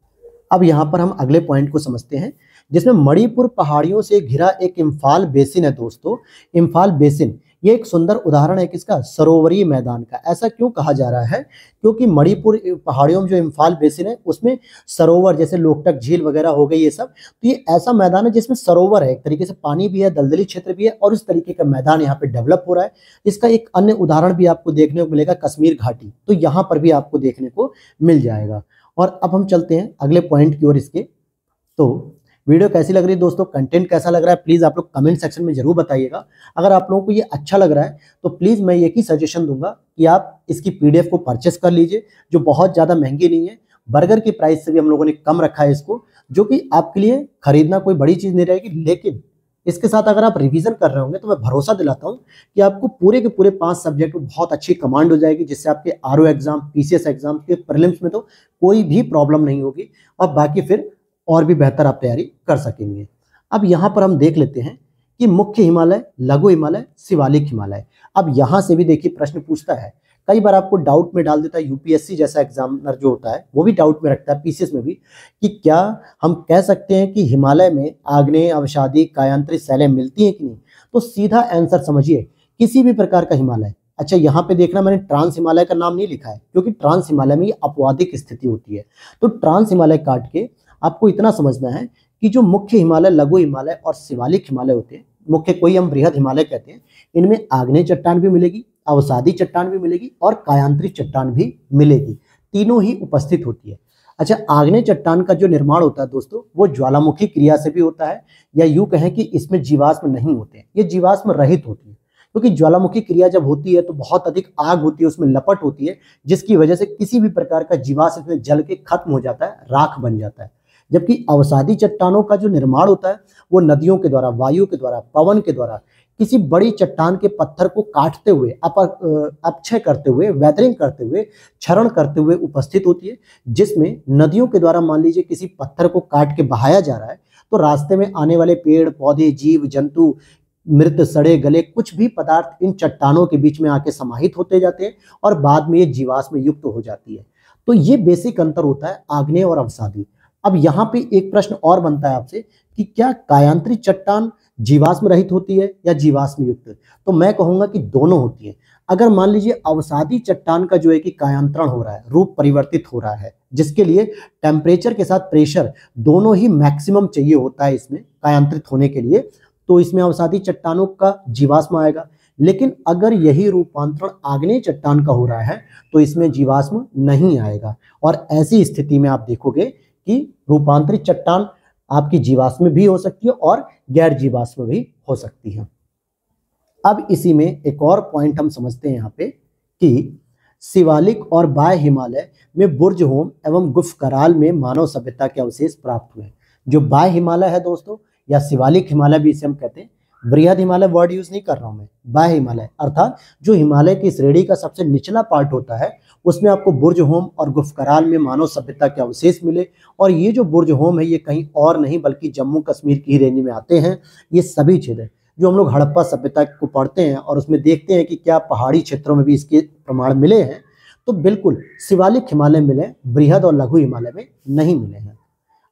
अब यहाँ पर हम अगले पॉइंट को समझते हैं जिसमें मणिपुर पहाड़ियों से घिरा एक इम्फाल बेसिन है दोस्तों इम्फाल बेसिन ये एक सुंदर उदाहरण है किसका सरोवरी मैदान का ऐसा क्यों कहा जा रहा है क्योंकि मणिपुर पहाड़ियों में जो इम्फाल बेसिन है उसमें सरोवर जैसे लोकटक झील वगैरह हो गई ये सब तो ये ऐसा मैदान है जिसमें सरोवर है एक तरीके से पानी भी है दलदली क्षेत्र भी है और इस तरीके का मैदान यहाँ पे डेवलप हो रहा है इसका एक अन्य उदाहरण भी आपको देखने को मिलेगा कश्मीर घाटी तो यहाँ पर भी आपको देखने को मिल जाएगा और अब हम चलते हैं अगले पॉइंट की ओर इसके तो वीडियो कैसी लग रही है दोस्तों कंटेंट कैसा लग रहा है प्लीज़ आप लोग कमेंट सेक्शन में जरूर बताइएगा अगर आप लोगों को ये अच्छा लग रहा है तो प्लीज़ मैं ये की सजेशन दूंगा कि आप इसकी पी को परचेस कर लीजिए जो बहुत ज़्यादा महंगी नहीं है बर्गर की प्राइस से भी हम लोगों ने कम रखा है इसको जो कि आपके लिए खरीदना कोई बड़ी चीज़ नहीं रहेगी लेकिन इसके साथ अगर आप रिवीजन कर रहे होंगे तो मैं भरोसा दिलाता हूँ कि आपको पूरे के पूरे पांच सब्जेक्ट में बहुत अच्छी कमांड हो जाएगी जिससे आपके आर एग्जाम पीसीएस एग्जाम के प्रिलिम्स में तो कोई भी प्रॉब्लम नहीं होगी और बाकी फिर और भी बेहतर आप तैयारी कर सकेंगे अब यहाँ पर हम देख लेते हैं कि मुख्य हिमालय लघु हिमालय शिवालिक हिमालय अब यहाँ से भी देखिए प्रश्न पूछता है कई बार आपको डाउट में डाल देता है यूपीएससी जैसा एग्जामिनर जो होता है वो भी डाउट में रखता है पीसीएस में भी कि क्या हम कह सकते हैं कि हिमालय में आग्नेय अवसादी कायांत्रिक शैलें मिलती हैं कि नहीं तो सीधा आंसर समझिए किसी भी प्रकार का हिमालय अच्छा यहाँ पे देखना मैंने ट्रांस हिमालय का नाम नहीं लिखा है क्योंकि ट्रांस हिमालय में ये अपवादिक स्थिति होती है तो ट्रांस हिमालय काट के आपको इतना समझना है कि जो मुख्य हिमालय लघु हिमालय और शिवालिक हिमालय होते हैं मुख्य कोई हम बृहद हिमालय कहते हैं इनमें आग्नेय चट्टान भी मिलेगी अवसादी चट्टान भी मिलेगी और कायांत्रिक चट्टान भी मिलेगी तीनों ही उपस्थित होती है अच्छा आग्नेय चट्टान का जो निर्माण होता है दोस्तों वो ज्वालामुखी क्रिया से भी होता है या यूँ कहें कि इसमें जीवाश्म नहीं होते हैं ये जीवाश्म रहित होती है क्योंकि ज्वालामुखी क्रिया जब होती है तो बहुत अधिक आग होती है उसमें लपट होती है जिसकी वजह से किसी भी प्रकार का जीवाश्म जल के खत्म हो जाता है राख बन जाता है जबकि अवसादी चट्टानों का जो निर्माण होता है वो नदियों के द्वारा वायु के द्वारा पवन के द्वारा किसी बड़ी चट्टान के पत्थर को काटते हुए अपक्षय करते हुए वैदरिंग करते हुए क्षरण करते हुए उपस्थित होती है जिसमें नदियों के द्वारा मान लीजिए किसी पत्थर को काट के बहाया जा रहा है तो रास्ते में आने वाले पेड़ पौधे जीव जंतु मृत सड़े गले कुछ भी पदार्थ इन चट्टानों के बीच में आके समाहित होते जाते हैं और बाद में ये जीवाश्म युक्त हो जाती है तो ये बेसिक अंतर होता है आग्नेय और अवसादी अब यहाँ पे एक प्रश्न और बनता है आपसे कि क्या कायांत्रिक चट्टान जीवाश्म रहित होती है या जीवाश्म युक्त तो मैं कहूंगा कि दोनों होती है अगर मान लीजिए अवसादी चट्टान का जो है कि कायांतरण हो रहा है रूप परिवर्तित हो रहा है जिसके लिए टेम्परेचर के साथ प्रेशर दोनों ही मैक्सिमम चाहिए होता है इसमें कायांत्रित होने के लिए तो इसमें अवसादी चट्टानों का जीवाश्म आएगा लेकिन अगर यही रूपांतरण आग्नेय चट्टान का हो रहा है तो इसमें जीवाश्म नहीं आएगा और ऐसी स्थिति में आप देखोगे कि रूपांतरित चट्टान आपकी जीवाश्म भी हो सकती है और गैर जीवाश्म भी हो सकती है अब इसी में एक और पॉइंट हम समझते हैं यहाँ पे कि शिवालिक और बाय हिमालय में बुर्ज होम एवं गुफ कराल में मानव सभ्यता के अवशेष प्राप्त हुए जो बाय हिमालय है दोस्तों या शिवालिक हिमालय भी इसे हम कहते हैं बृहद हिमालय वर्ड यूज नहीं कर रहा हूं मैं बाय हिमालय अर्थात जो हिमालय की श्रेणी का सबसे निचला पार्ट होता है उसमें आपको बुर्ज होम और गुफकराल में मानव सभ्यता के अवशेष मिले और ये जो बुर्ज होम है ये कहीं और नहीं बल्कि जम्मू कश्मीर की रेंज में आते हैं ये सभी क्षेत्र जो हम लोग हड़प्पा सभ्यता को पढ़ते हैं और उसमें देखते हैं कि क्या पहाड़ी क्षेत्रों में भी इसके प्रमाण मिले हैं तो बिल्कुल शिवालिक हिमालय मिले बृहद और लघु हिमालय में नहीं मिले हैं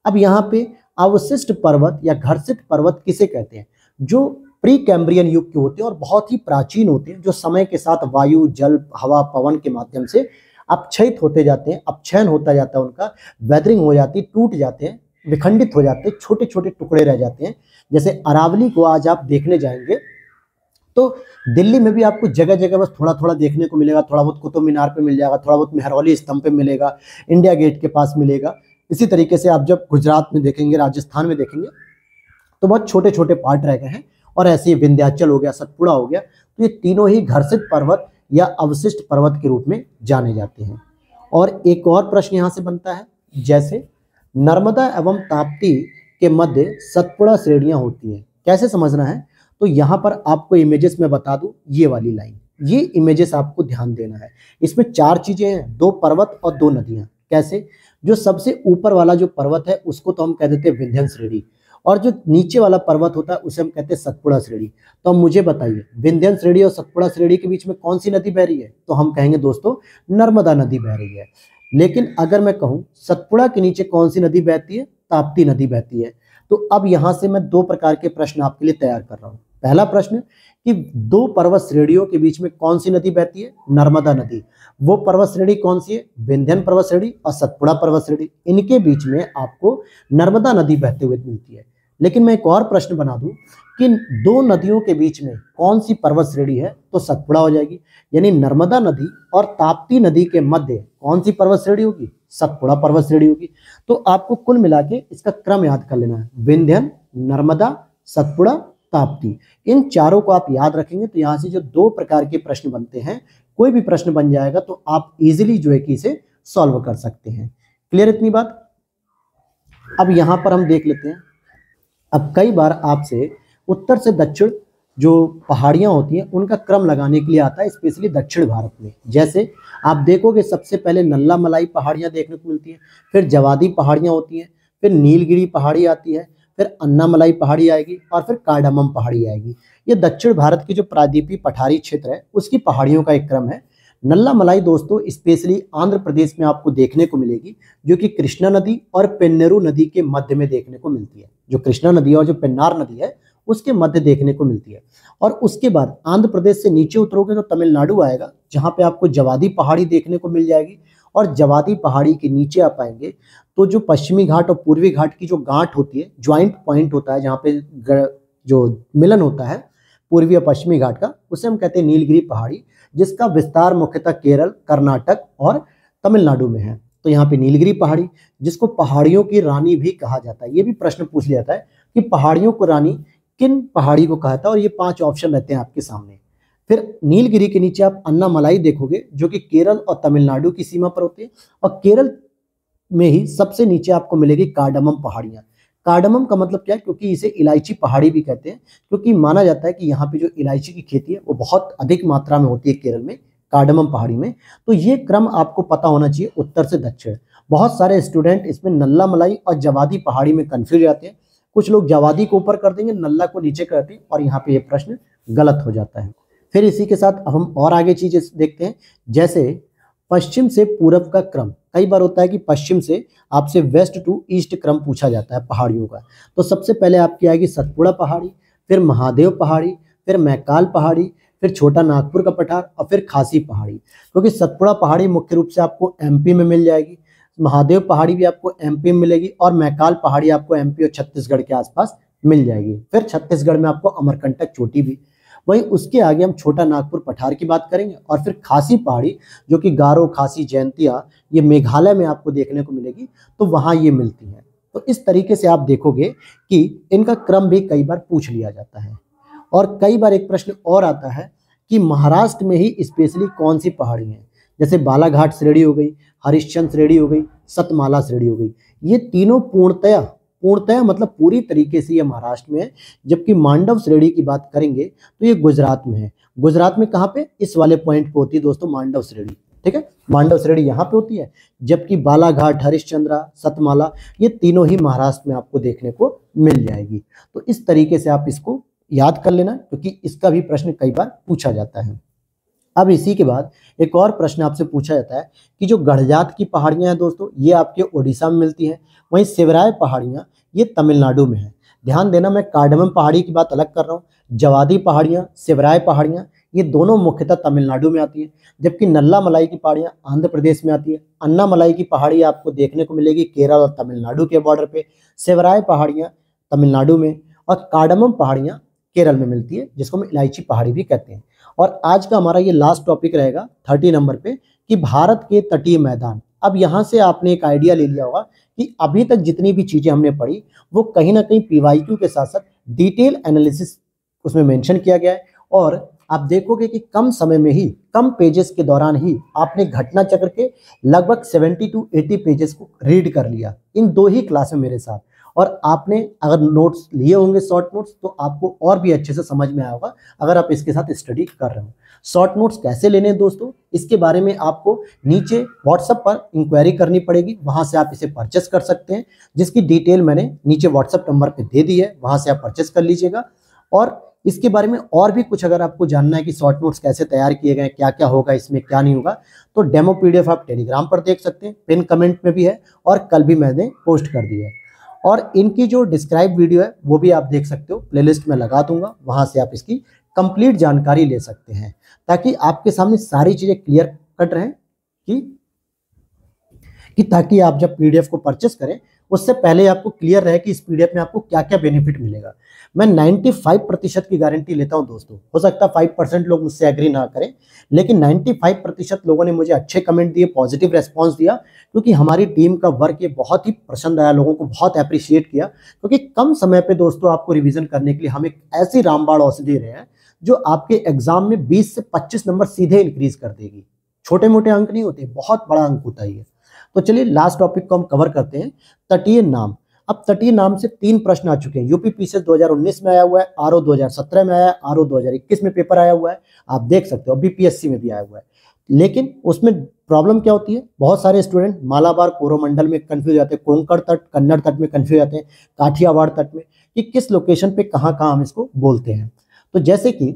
अब यहाँ पे अवशिष्ट पर्वत या घर्षित पर्वत किसे कहते हैं जो प्री कैम्ब्रियन युग के होते हैं और बहुत ही प्राचीन होते हैं जो समय के साथ वायु जल हवा पवन के माध्यम से अपक्षयित होते जाते हैं अपक्षयन होता जाता है उनका वेदरिंग हो जाती है टूट जाते हैं विखंडित हो जाते हैं छोटे छोटे टुकड़े रह जाते हैं जैसे अरावली को आज आप देखने जाएंगे तो दिल्ली में भी आपको जगह जगह बस थोड़ा थोड़ा देखने को मिलेगा थोड़ा बहुत कुतुब मीनार पे मिल जाएगा थोड़ा बहुत मेहरौली स्तंभ पे मिलेगा इंडिया गेट के पास मिलेगा इसी तरीके से आप जब गुजरात में देखेंगे राजस्थान में देखेंगे तो बहुत छोटे छोटे पार्ट रह गए हैं और ऐसे ही विंध्याचल हो गया सतपुड़ा हो गया तो ये तीनों ही घर्षित पर्वत या अवशिष्ट पर्वत के रूप में जाने जाते हैं और एक और प्रश्न यहाँ से बनता है जैसे नर्मदा एवं ताप्ती के मध्य सतपुड़ा श्रेणियाँ होती हैं कैसे समझना है तो यहाँ पर आपको इमेजेस में बता दूँ ये वाली लाइन ये इमेजेस आपको ध्यान देना है इसमें चार चीज़ें हैं दो पर्वत और दो नदियाँ कैसे जो सबसे ऊपर वाला जो पर्वत है उसको तो हम कह देते हैं विंध्यन श्रेणी और जो नीचे वाला पर्वत होता है उसे हम कहते हैं सतपुड़ा श्रेणी तो अब मुझे बताइए विंध्यन श्रेणी और सतपुड़ा श्रेणी के बीच में कौन सी नदी बह रही है तो हम कहेंगे दोस्तों नर्मदा नदी बह रही है लेकिन अगर मैं कहूँ सतपुड़ा के नीचे कौन सी नदी बहती है ताप्ती नदी बहती है तो अब यहाँ से मैं दो प्रकार के प्रश्न आपके लिए तैयार कर रहा हूँ पहला प्रश्न कि दो पर्वत श्रेणियों के बीच में कौन सी नदी बहती है नर्मदा नदी वो पर्वत श्रेणी कौन सी है विंध्यन पर्वत श्रेणी और सतपुड़ा पर्वत श्रेणी इनके बीच में आपको नर्मदा नदी बहते हुए मिलती है लेकिन मैं एक और प्रश्न बना दूं कि दो नदियों के बीच में कौन सी पर्वत श्रेणी है तो सतपुड़ा हो जाएगी यानी नर्मदा नदी और ताप्ती नदी के मध्य कौन सी पर्वत श्रेणी होगी सतपुड़ा पर्वत श्रेणी होगी तो आपको कुल मिला के इसका क्रम याद कर लेना है विंध्यन नर्मदा सतपुड़ा ताप्ती इन चारों को आप याद रखेंगे तो यहाँ से जो दो प्रकार के प्रश्न बनते हैं कोई भी प्रश्न बन जाएगा तो आप इजिली जो है कि इसे सॉल्व कर सकते हैं क्लियर इतनी बात अब यहां पर हम देख लेते हैं अब कई बार आपसे उत्तर से दक्षिण जो पहाड़ियाँ होती हैं उनका क्रम लगाने के लिए आता है स्पेशली दक्षिण भारत में जैसे आप देखोगे सबसे पहले नल्ला मलाई पहाड़ियाँ देखने को मिलती हैं फिर जवादी पहाड़ियाँ होती हैं फिर नीलगिरी पहाड़ी आती है फिर अन्ना मलाई पहाड़ी आएगी और फिर कार्डामम पहाड़ी आएगी ये दक्षिण भारत की जो प्रादीपी पठारी क्षेत्र है उसकी पहाड़ियों का एक क्रम है नल्ला मलाई दोस्तों स्पेशली आंध्र प्रदेश में आपको देखने को मिलेगी जो कि कृष्णा नदी और पेन्नेरू नदी के मध्य में देखने को मिलती है जो कृष्णा नदी और जो पेन्नार नदी है उसके मध्य देखने को मिलती है और उसके बाद आंध्र प्रदेश से नीचे उतरोगे तो तमिलनाडु आएगा जहाँ पे आपको जवादी पहाड़ी देखने को मिल जाएगी और जवादी पहाड़ी के नीचे आप आएंगे तो जो पश्चिमी घाट और पूर्वी घाट की जो गांठ होती है ज्वाइंट पॉइंट होता है जहाँ पे जो मिलन होता है पूर्वी और पश्चिमी घाट का उसे हम कहते हैं नीलगिरी पहाड़ी जिसका विस्तार मुख्यतः केरल कर्नाटक और तमिलनाडु में है तो यहाँ पे नीलगिरी पहाड़ी जिसको पहाड़ियों की रानी भी कहा जाता है ये भी प्रश्न पूछ लिया जाता है कि पहाड़ियों को रानी किन पहाड़ी को कहा है और ये पांच ऑप्शन रहते हैं आपके सामने फिर नीलगिरी के नीचे आप अन्नामलाई देखोगे जो कि केरल और तमिलनाडु की सीमा पर होती है और केरल में ही सबसे नीचे आपको मिलेगी कार्डमम पहाड़ियाँ कार्डमम का मतलब क्या है क्योंकि इसे इलायची पहाड़ी भी कहते हैं क्योंकि माना जाता है कि यहाँ पे जो इलायची की खेती है वो बहुत अधिक मात्रा में होती है केरल में कार्डमम पहाड़ी में तो ये क्रम आपको पता होना चाहिए उत्तर से दक्षिण बहुत सारे स्टूडेंट इसमें नल्ला मलाई और जवादी पहाड़ी में कन्फ्यूज रहते हैं कुछ लोग जवादी को ऊपर कर देंगे नल्ला को नीचे कर देंगे और यहाँ पे ये प्रश्न गलत हो जाता है फिर इसी के साथ अब हम और आगे चीजें देखते हैं जैसे पश्चिम से पूर्व का क्रम कई बार होता है कि पश्चिम से आपसे वेस्ट टू ईस्ट क्रम पूछा जाता है पहाड़ियों का तो सबसे पहले आपकी आएगी सतपुड़ा पहाड़ी फिर महादेव पहाड़ी फिर मैकाल पहाड़ी फिर छोटा नागपुर का पठार और फिर खासी पहाड़ी क्योंकि सतपुड़ा पहाड़ी मुख्य रूप से आपको एमपी में मिल जाएगी महादेव पहाड़ी भी आपको एमपी में मिलेगी और मैकाल पहाड़ी आपको एमपी और छत्तीसगढ़ के आसपास मिल जाएगी फिर छत्तीसगढ़ में आपको अमरकंटक चोटी भी वहीं उसके आगे हम छोटा नागपुर पठार की बात करेंगे और फिर खासी पहाड़ी जो कि गारो खासी जयंतिया ये मेघालय में आपको देखने को मिलेगी तो वहाँ ये मिलती है तो इस तरीके से आप देखोगे कि इनका क्रम भी कई बार पूछ लिया जाता है और कई बार एक प्रश्न और आता है कि महाराष्ट्र में ही स्पेशली कौन सी पहाड़ी हैं जैसे बालाघाट श्रेणी हो गई हरिश्चंद श्रेणी हो गई सतमाला श्रेणी हो गई ये तीनों पूर्णतया पूर्णतः मतलब पूरी तरीके से ये महाराष्ट्र में है जबकि मांडव श्रेणी की बात करेंगे तो ये गुजरात में है गुजरात में कहाँ पे इस वाले पॉइंट पे होती है दोस्तों मांडव श्रेणी ठीक है मांडव श्रेणी यहाँ पे होती है जबकि बालाघाट हरिश्चंद्रा सतमाला ये तीनों ही महाराष्ट्र में आपको देखने को मिल जाएगी तो इस तरीके से आप इसको याद कर लेना क्योंकि इसका भी प्रश्न कई बार पूछा जाता है अब इसी के बाद एक और प्रश्न आपसे पूछा जाता है कि जो गढ़जात की पहाड़ियाँ हैं दोस्तों ये आपके उड़ीसा में मिलती हैं वहीं सिवराय पहाड़ियाँ ये तमिलनाडु में हैं ध्यान देना मैं कार्डमम पहाड़ी की बात अलग कर रहा हूँ जवादी पहाड़ियाँ सिवराय पहाड़ियाँ ये दोनों मुख्यतः तमिलनाडु में आती है जबकि नल्ला मलाई की पहाड़ियाँ आंध्र प्रदेश में आती है अन्ना मलाई की पहाड़ी आपको देखने को मिलेगी केरल और तमिलनाडु के बॉर्डर पर सिवराय पहाड़ियाँ तमिलनाडु में और कार्डमम पहाड़ियाँ केरल में मिलती है जिसको हम इलायची पहाड़ी भी कहते हैं और आज का हमारा ये लास्ट टॉपिक रहेगा थर्टी नंबर पे कि भारत के तटीय मैदान अब यहाँ से आपने एक आइडिया ले लिया होगा कि अभी तक जितनी भी चीज़ें हमने पढ़ी वो कहीं ना कहीं पी के साथ साथ डिटेल एनालिसिस उसमें मैंशन किया गया है और आप देखोगे कि कम समय में ही कम पेजेस के दौरान ही आपने घटना चक्र के लगभग 70 टू 80 पेजेस को रीड कर लिया इन दो ही क्लास में मेरे साथ और आपने अगर नोट्स लिए होंगे शॉर्ट नोट्स तो आपको और भी अच्छे से समझ में आएगा अगर आप इसके साथ स्टडी कर रहे हो शॉर्ट नोट्स कैसे लेने हैं दोस्तों इसके बारे में आपको नीचे व्हाट्सएप पर इंक्वायरी करनी पड़ेगी वहाँ से आप इसे परचेस कर सकते हैं जिसकी डिटेल मैंने नीचे व्हाट्सअप नंबर पर दे दी है वहाँ से आप परचेस कर लीजिएगा और इसके बारे में और भी कुछ अगर आपको जानना है कि शॉर्ट नोट्स कैसे तैयार किए गए क्या क्या होगा इसमें क्या नहीं होगा तो डेमो पीडीएफ आप टेलीग्राम पर देख सकते हैं पिन कमेंट में भी है और कल भी मैंने पोस्ट कर दिया है और इनकी जो डिस्क्राइब वीडियो है वो भी आप देख सकते हो प्लेलिस्ट में लगा दूंगा वहाँ से आप इसकी कंप्लीट जानकारी ले सकते हैं ताकि आपके सामने सारी चीज़ें क्लियर कट रहें कि कि ताकि आप जब पीडीएफ को परचेस करें उससे पहले आपको क्लियर रहे कि इस पीडीएफ में आपको क्या क्या बेनिफिट मिलेगा मैं 95 प्रतिशत की गारंटी लेता हूं दोस्तों हो सकता है 5 परसेंट लोग मुझसे एग्री ना करें लेकिन 95 प्रतिशत लोगों ने मुझे अच्छे कमेंट दिए पॉजिटिव रेस्पॉन्स दिया क्योंकि हमारी टीम का वर्क ये बहुत ही पसंद आया लोगों को बहुत अप्रिशिएट किया क्योंकि कम समय पर दोस्तों आपको रिविजन करने के लिए हम एक ऐसी रामबाड़ औषधि दे रहे हैं जो आपके एग्जाम में बीस से पच्चीस नंबर सीधे इंक्रीज कर देगी छोटे मोटे अंक नहीं होते बहुत बड़ा अंक होता है तो चलिए लास्ट टॉपिक को हम कवर करते हैं तटीय नाम अब तटीय नाम से तीन प्रश्न आ चुके हैं यूपी पीसीएस 2019 में आया हुआ है आर 2017 में आया है आर 2021 में पेपर आया हुआ है आप देख सकते हो बीपीएससी में भी आया हुआ है लेकिन उसमें प्रॉब्लम क्या होती है बहुत सारे स्टूडेंट मालाबार कोरोमंडल में कन्फ्यूज जाते हैं कोंकण तट कन्नड़ तट में कन्फ्यूज जाते हैं काठियावाड़ तट में कि किस लोकेशन पे कहाँ कहाँ हम इसको बोलते हैं तो जैसे कि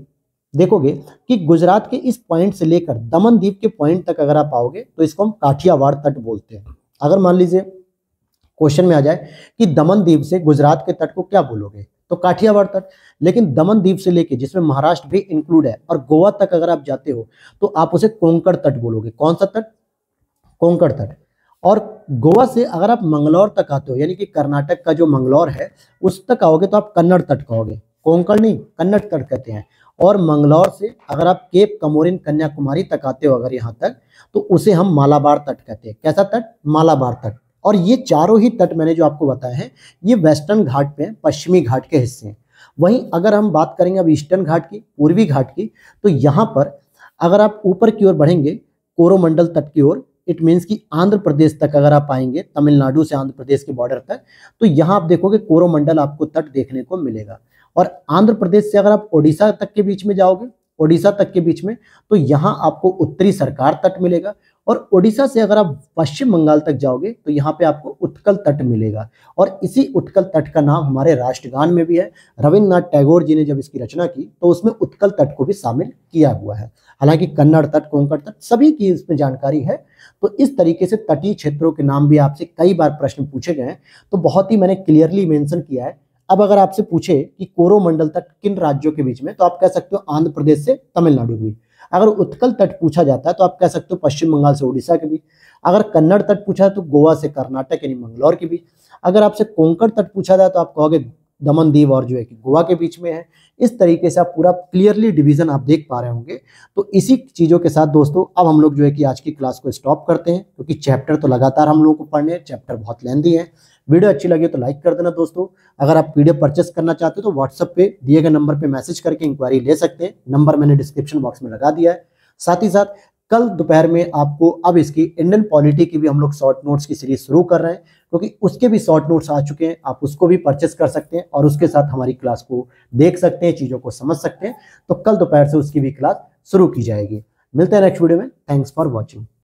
देखोगे कि गुजरात के इस पॉइंट से लेकर दमन द्वीप के पॉइंट तक अगर आप आओगे तो इसको हम काठियावाड़ तट बोलते हैं अगर मान लीजिए क्वेश्चन में आ जाए कि दमन द्वीप से गुजरात के तट को क्या बोलोगे तो काठियावाड़ तट लेकिन दमन द्वीप से लेके जिसमें महाराष्ट्र भी इंक्लूड है और गोवा तक अगर आप जाते हो तो आप उसे कोंकण तट बोलोगे कौन सा तट कोंकण तट और गोवा से अगर आप मंगलौर तक आते हो यानी कि कर्नाटक का जो मंगलौर है उस तक आओगे तो आप कन्नड़ तट कहोगे कोंकण नहीं कन्नड़ तट कहते हैं और मंगलौर से अगर आप केप कमोरिन कन्याकुमारी तक आते हो अगर यहाँ तक तो उसे हम मालाबार तट कहते हैं कैसा तट मालाबार तट और ये चारों ही तट मैंने जो आपको बताया है ये वेस्टर्न घाट पे हैं पश्चिमी घाट के हिस्से हैं वहीं अगर हम बात करेंगे अब ईस्टर्न घाट की पूर्वी घाट की तो यहाँ पर अगर आप ऊपर की ओर बढ़ेंगे कोरोमंडल तट की ओर इट मीन्स कि आंध्र प्रदेश तक अगर आप आएंगे तमिलनाडु से आंध्र प्रदेश के बॉर्डर तक तो यहाँ आप देखोगे कोरोमंडल आपको तट देखने को मिलेगा और आंध्र प्रदेश से अगर आप ओडिशा तक के बीच में जाओगे ओडिशा तक के बीच में तो यहाँ आपको उत्तरी सरकार तट मिलेगा और ओडिशा से अगर आप पश्चिम बंगाल तक जाओगे तो यहाँ पे आपको उत्कल तट मिलेगा और इसी उत्कल तट का नाम हमारे राष्ट्रगान में भी है रविन्द्रनाथ टैगोर जी ने जब इसकी रचना की तो उसमें उत्कल तट को भी शामिल किया हुआ है हालांकि कन्नड़ तट कोंकण तट सभी की इसमें जानकारी है तो इस तरीके से तटीय क्षेत्रों के नाम भी आपसे कई बार प्रश्न पूछे गए हैं तो बहुत ही मैंने क्लियरली मैंशन किया है अब अगर आपसे पूछे कि कोरोमंडल तट किन राज्यों के बीच में तो आप कह सकते हो आंध्र प्रदेश से तमिलनाडु के बीच अगर उत्कल तट पूछा जाता है तो आप कह सकते हो पश्चिम बंगाल से उड़ीसा के बीच अगर कन्नड़ तट पूछा है तो गोवा से कर्नाटक यानी मंगलौर के बीच अगर आपसे कोंकण तट पूछा जाए तो आप कहोगे दमन दीव और जो है कि गोवा के बीच में है इस तरीके से आप पूरा क्लियरली डिवीजन आप देख पा रहे होंगे तो इसी चीज़ों के साथ दोस्तों अब हम लोग जो है कि आज की क्लास को स्टॉप करते हैं क्योंकि चैप्टर तो लगातार हम लोगों को पढ़ने हैं चैप्टर बहुत लेंदी है वीडियो अच्छी लगी तो लाइक कर देना दोस्तों अगर आप वीडियो परचेस करना चाहते हो तो व्हाट्सअप पे दिए गए नंबर पे मैसेज करके इंक्वायरी ले सकते हैं नंबर मैंने डिस्क्रिप्शन बॉक्स में लगा दिया है साथ ही साथ कल दोपहर में आपको अब इसकी इंडियन पॉलिटी की भी हम लोग शॉर्ट नोट्स की सीरीज शुरू कर रहे हैं क्योंकि उसके भी शॉर्ट नोट्स आ चुके हैं आप उसको भी परचेस कर सकते हैं और उसके साथ हमारी क्लास को देख सकते हैं चीज़ों को समझ सकते हैं तो कल दोपहर से उसकी भी क्लास शुरू की जाएगी मिलते हैं नेक्स्ट वीडियो में थैंक्स फॉर वॉचिंग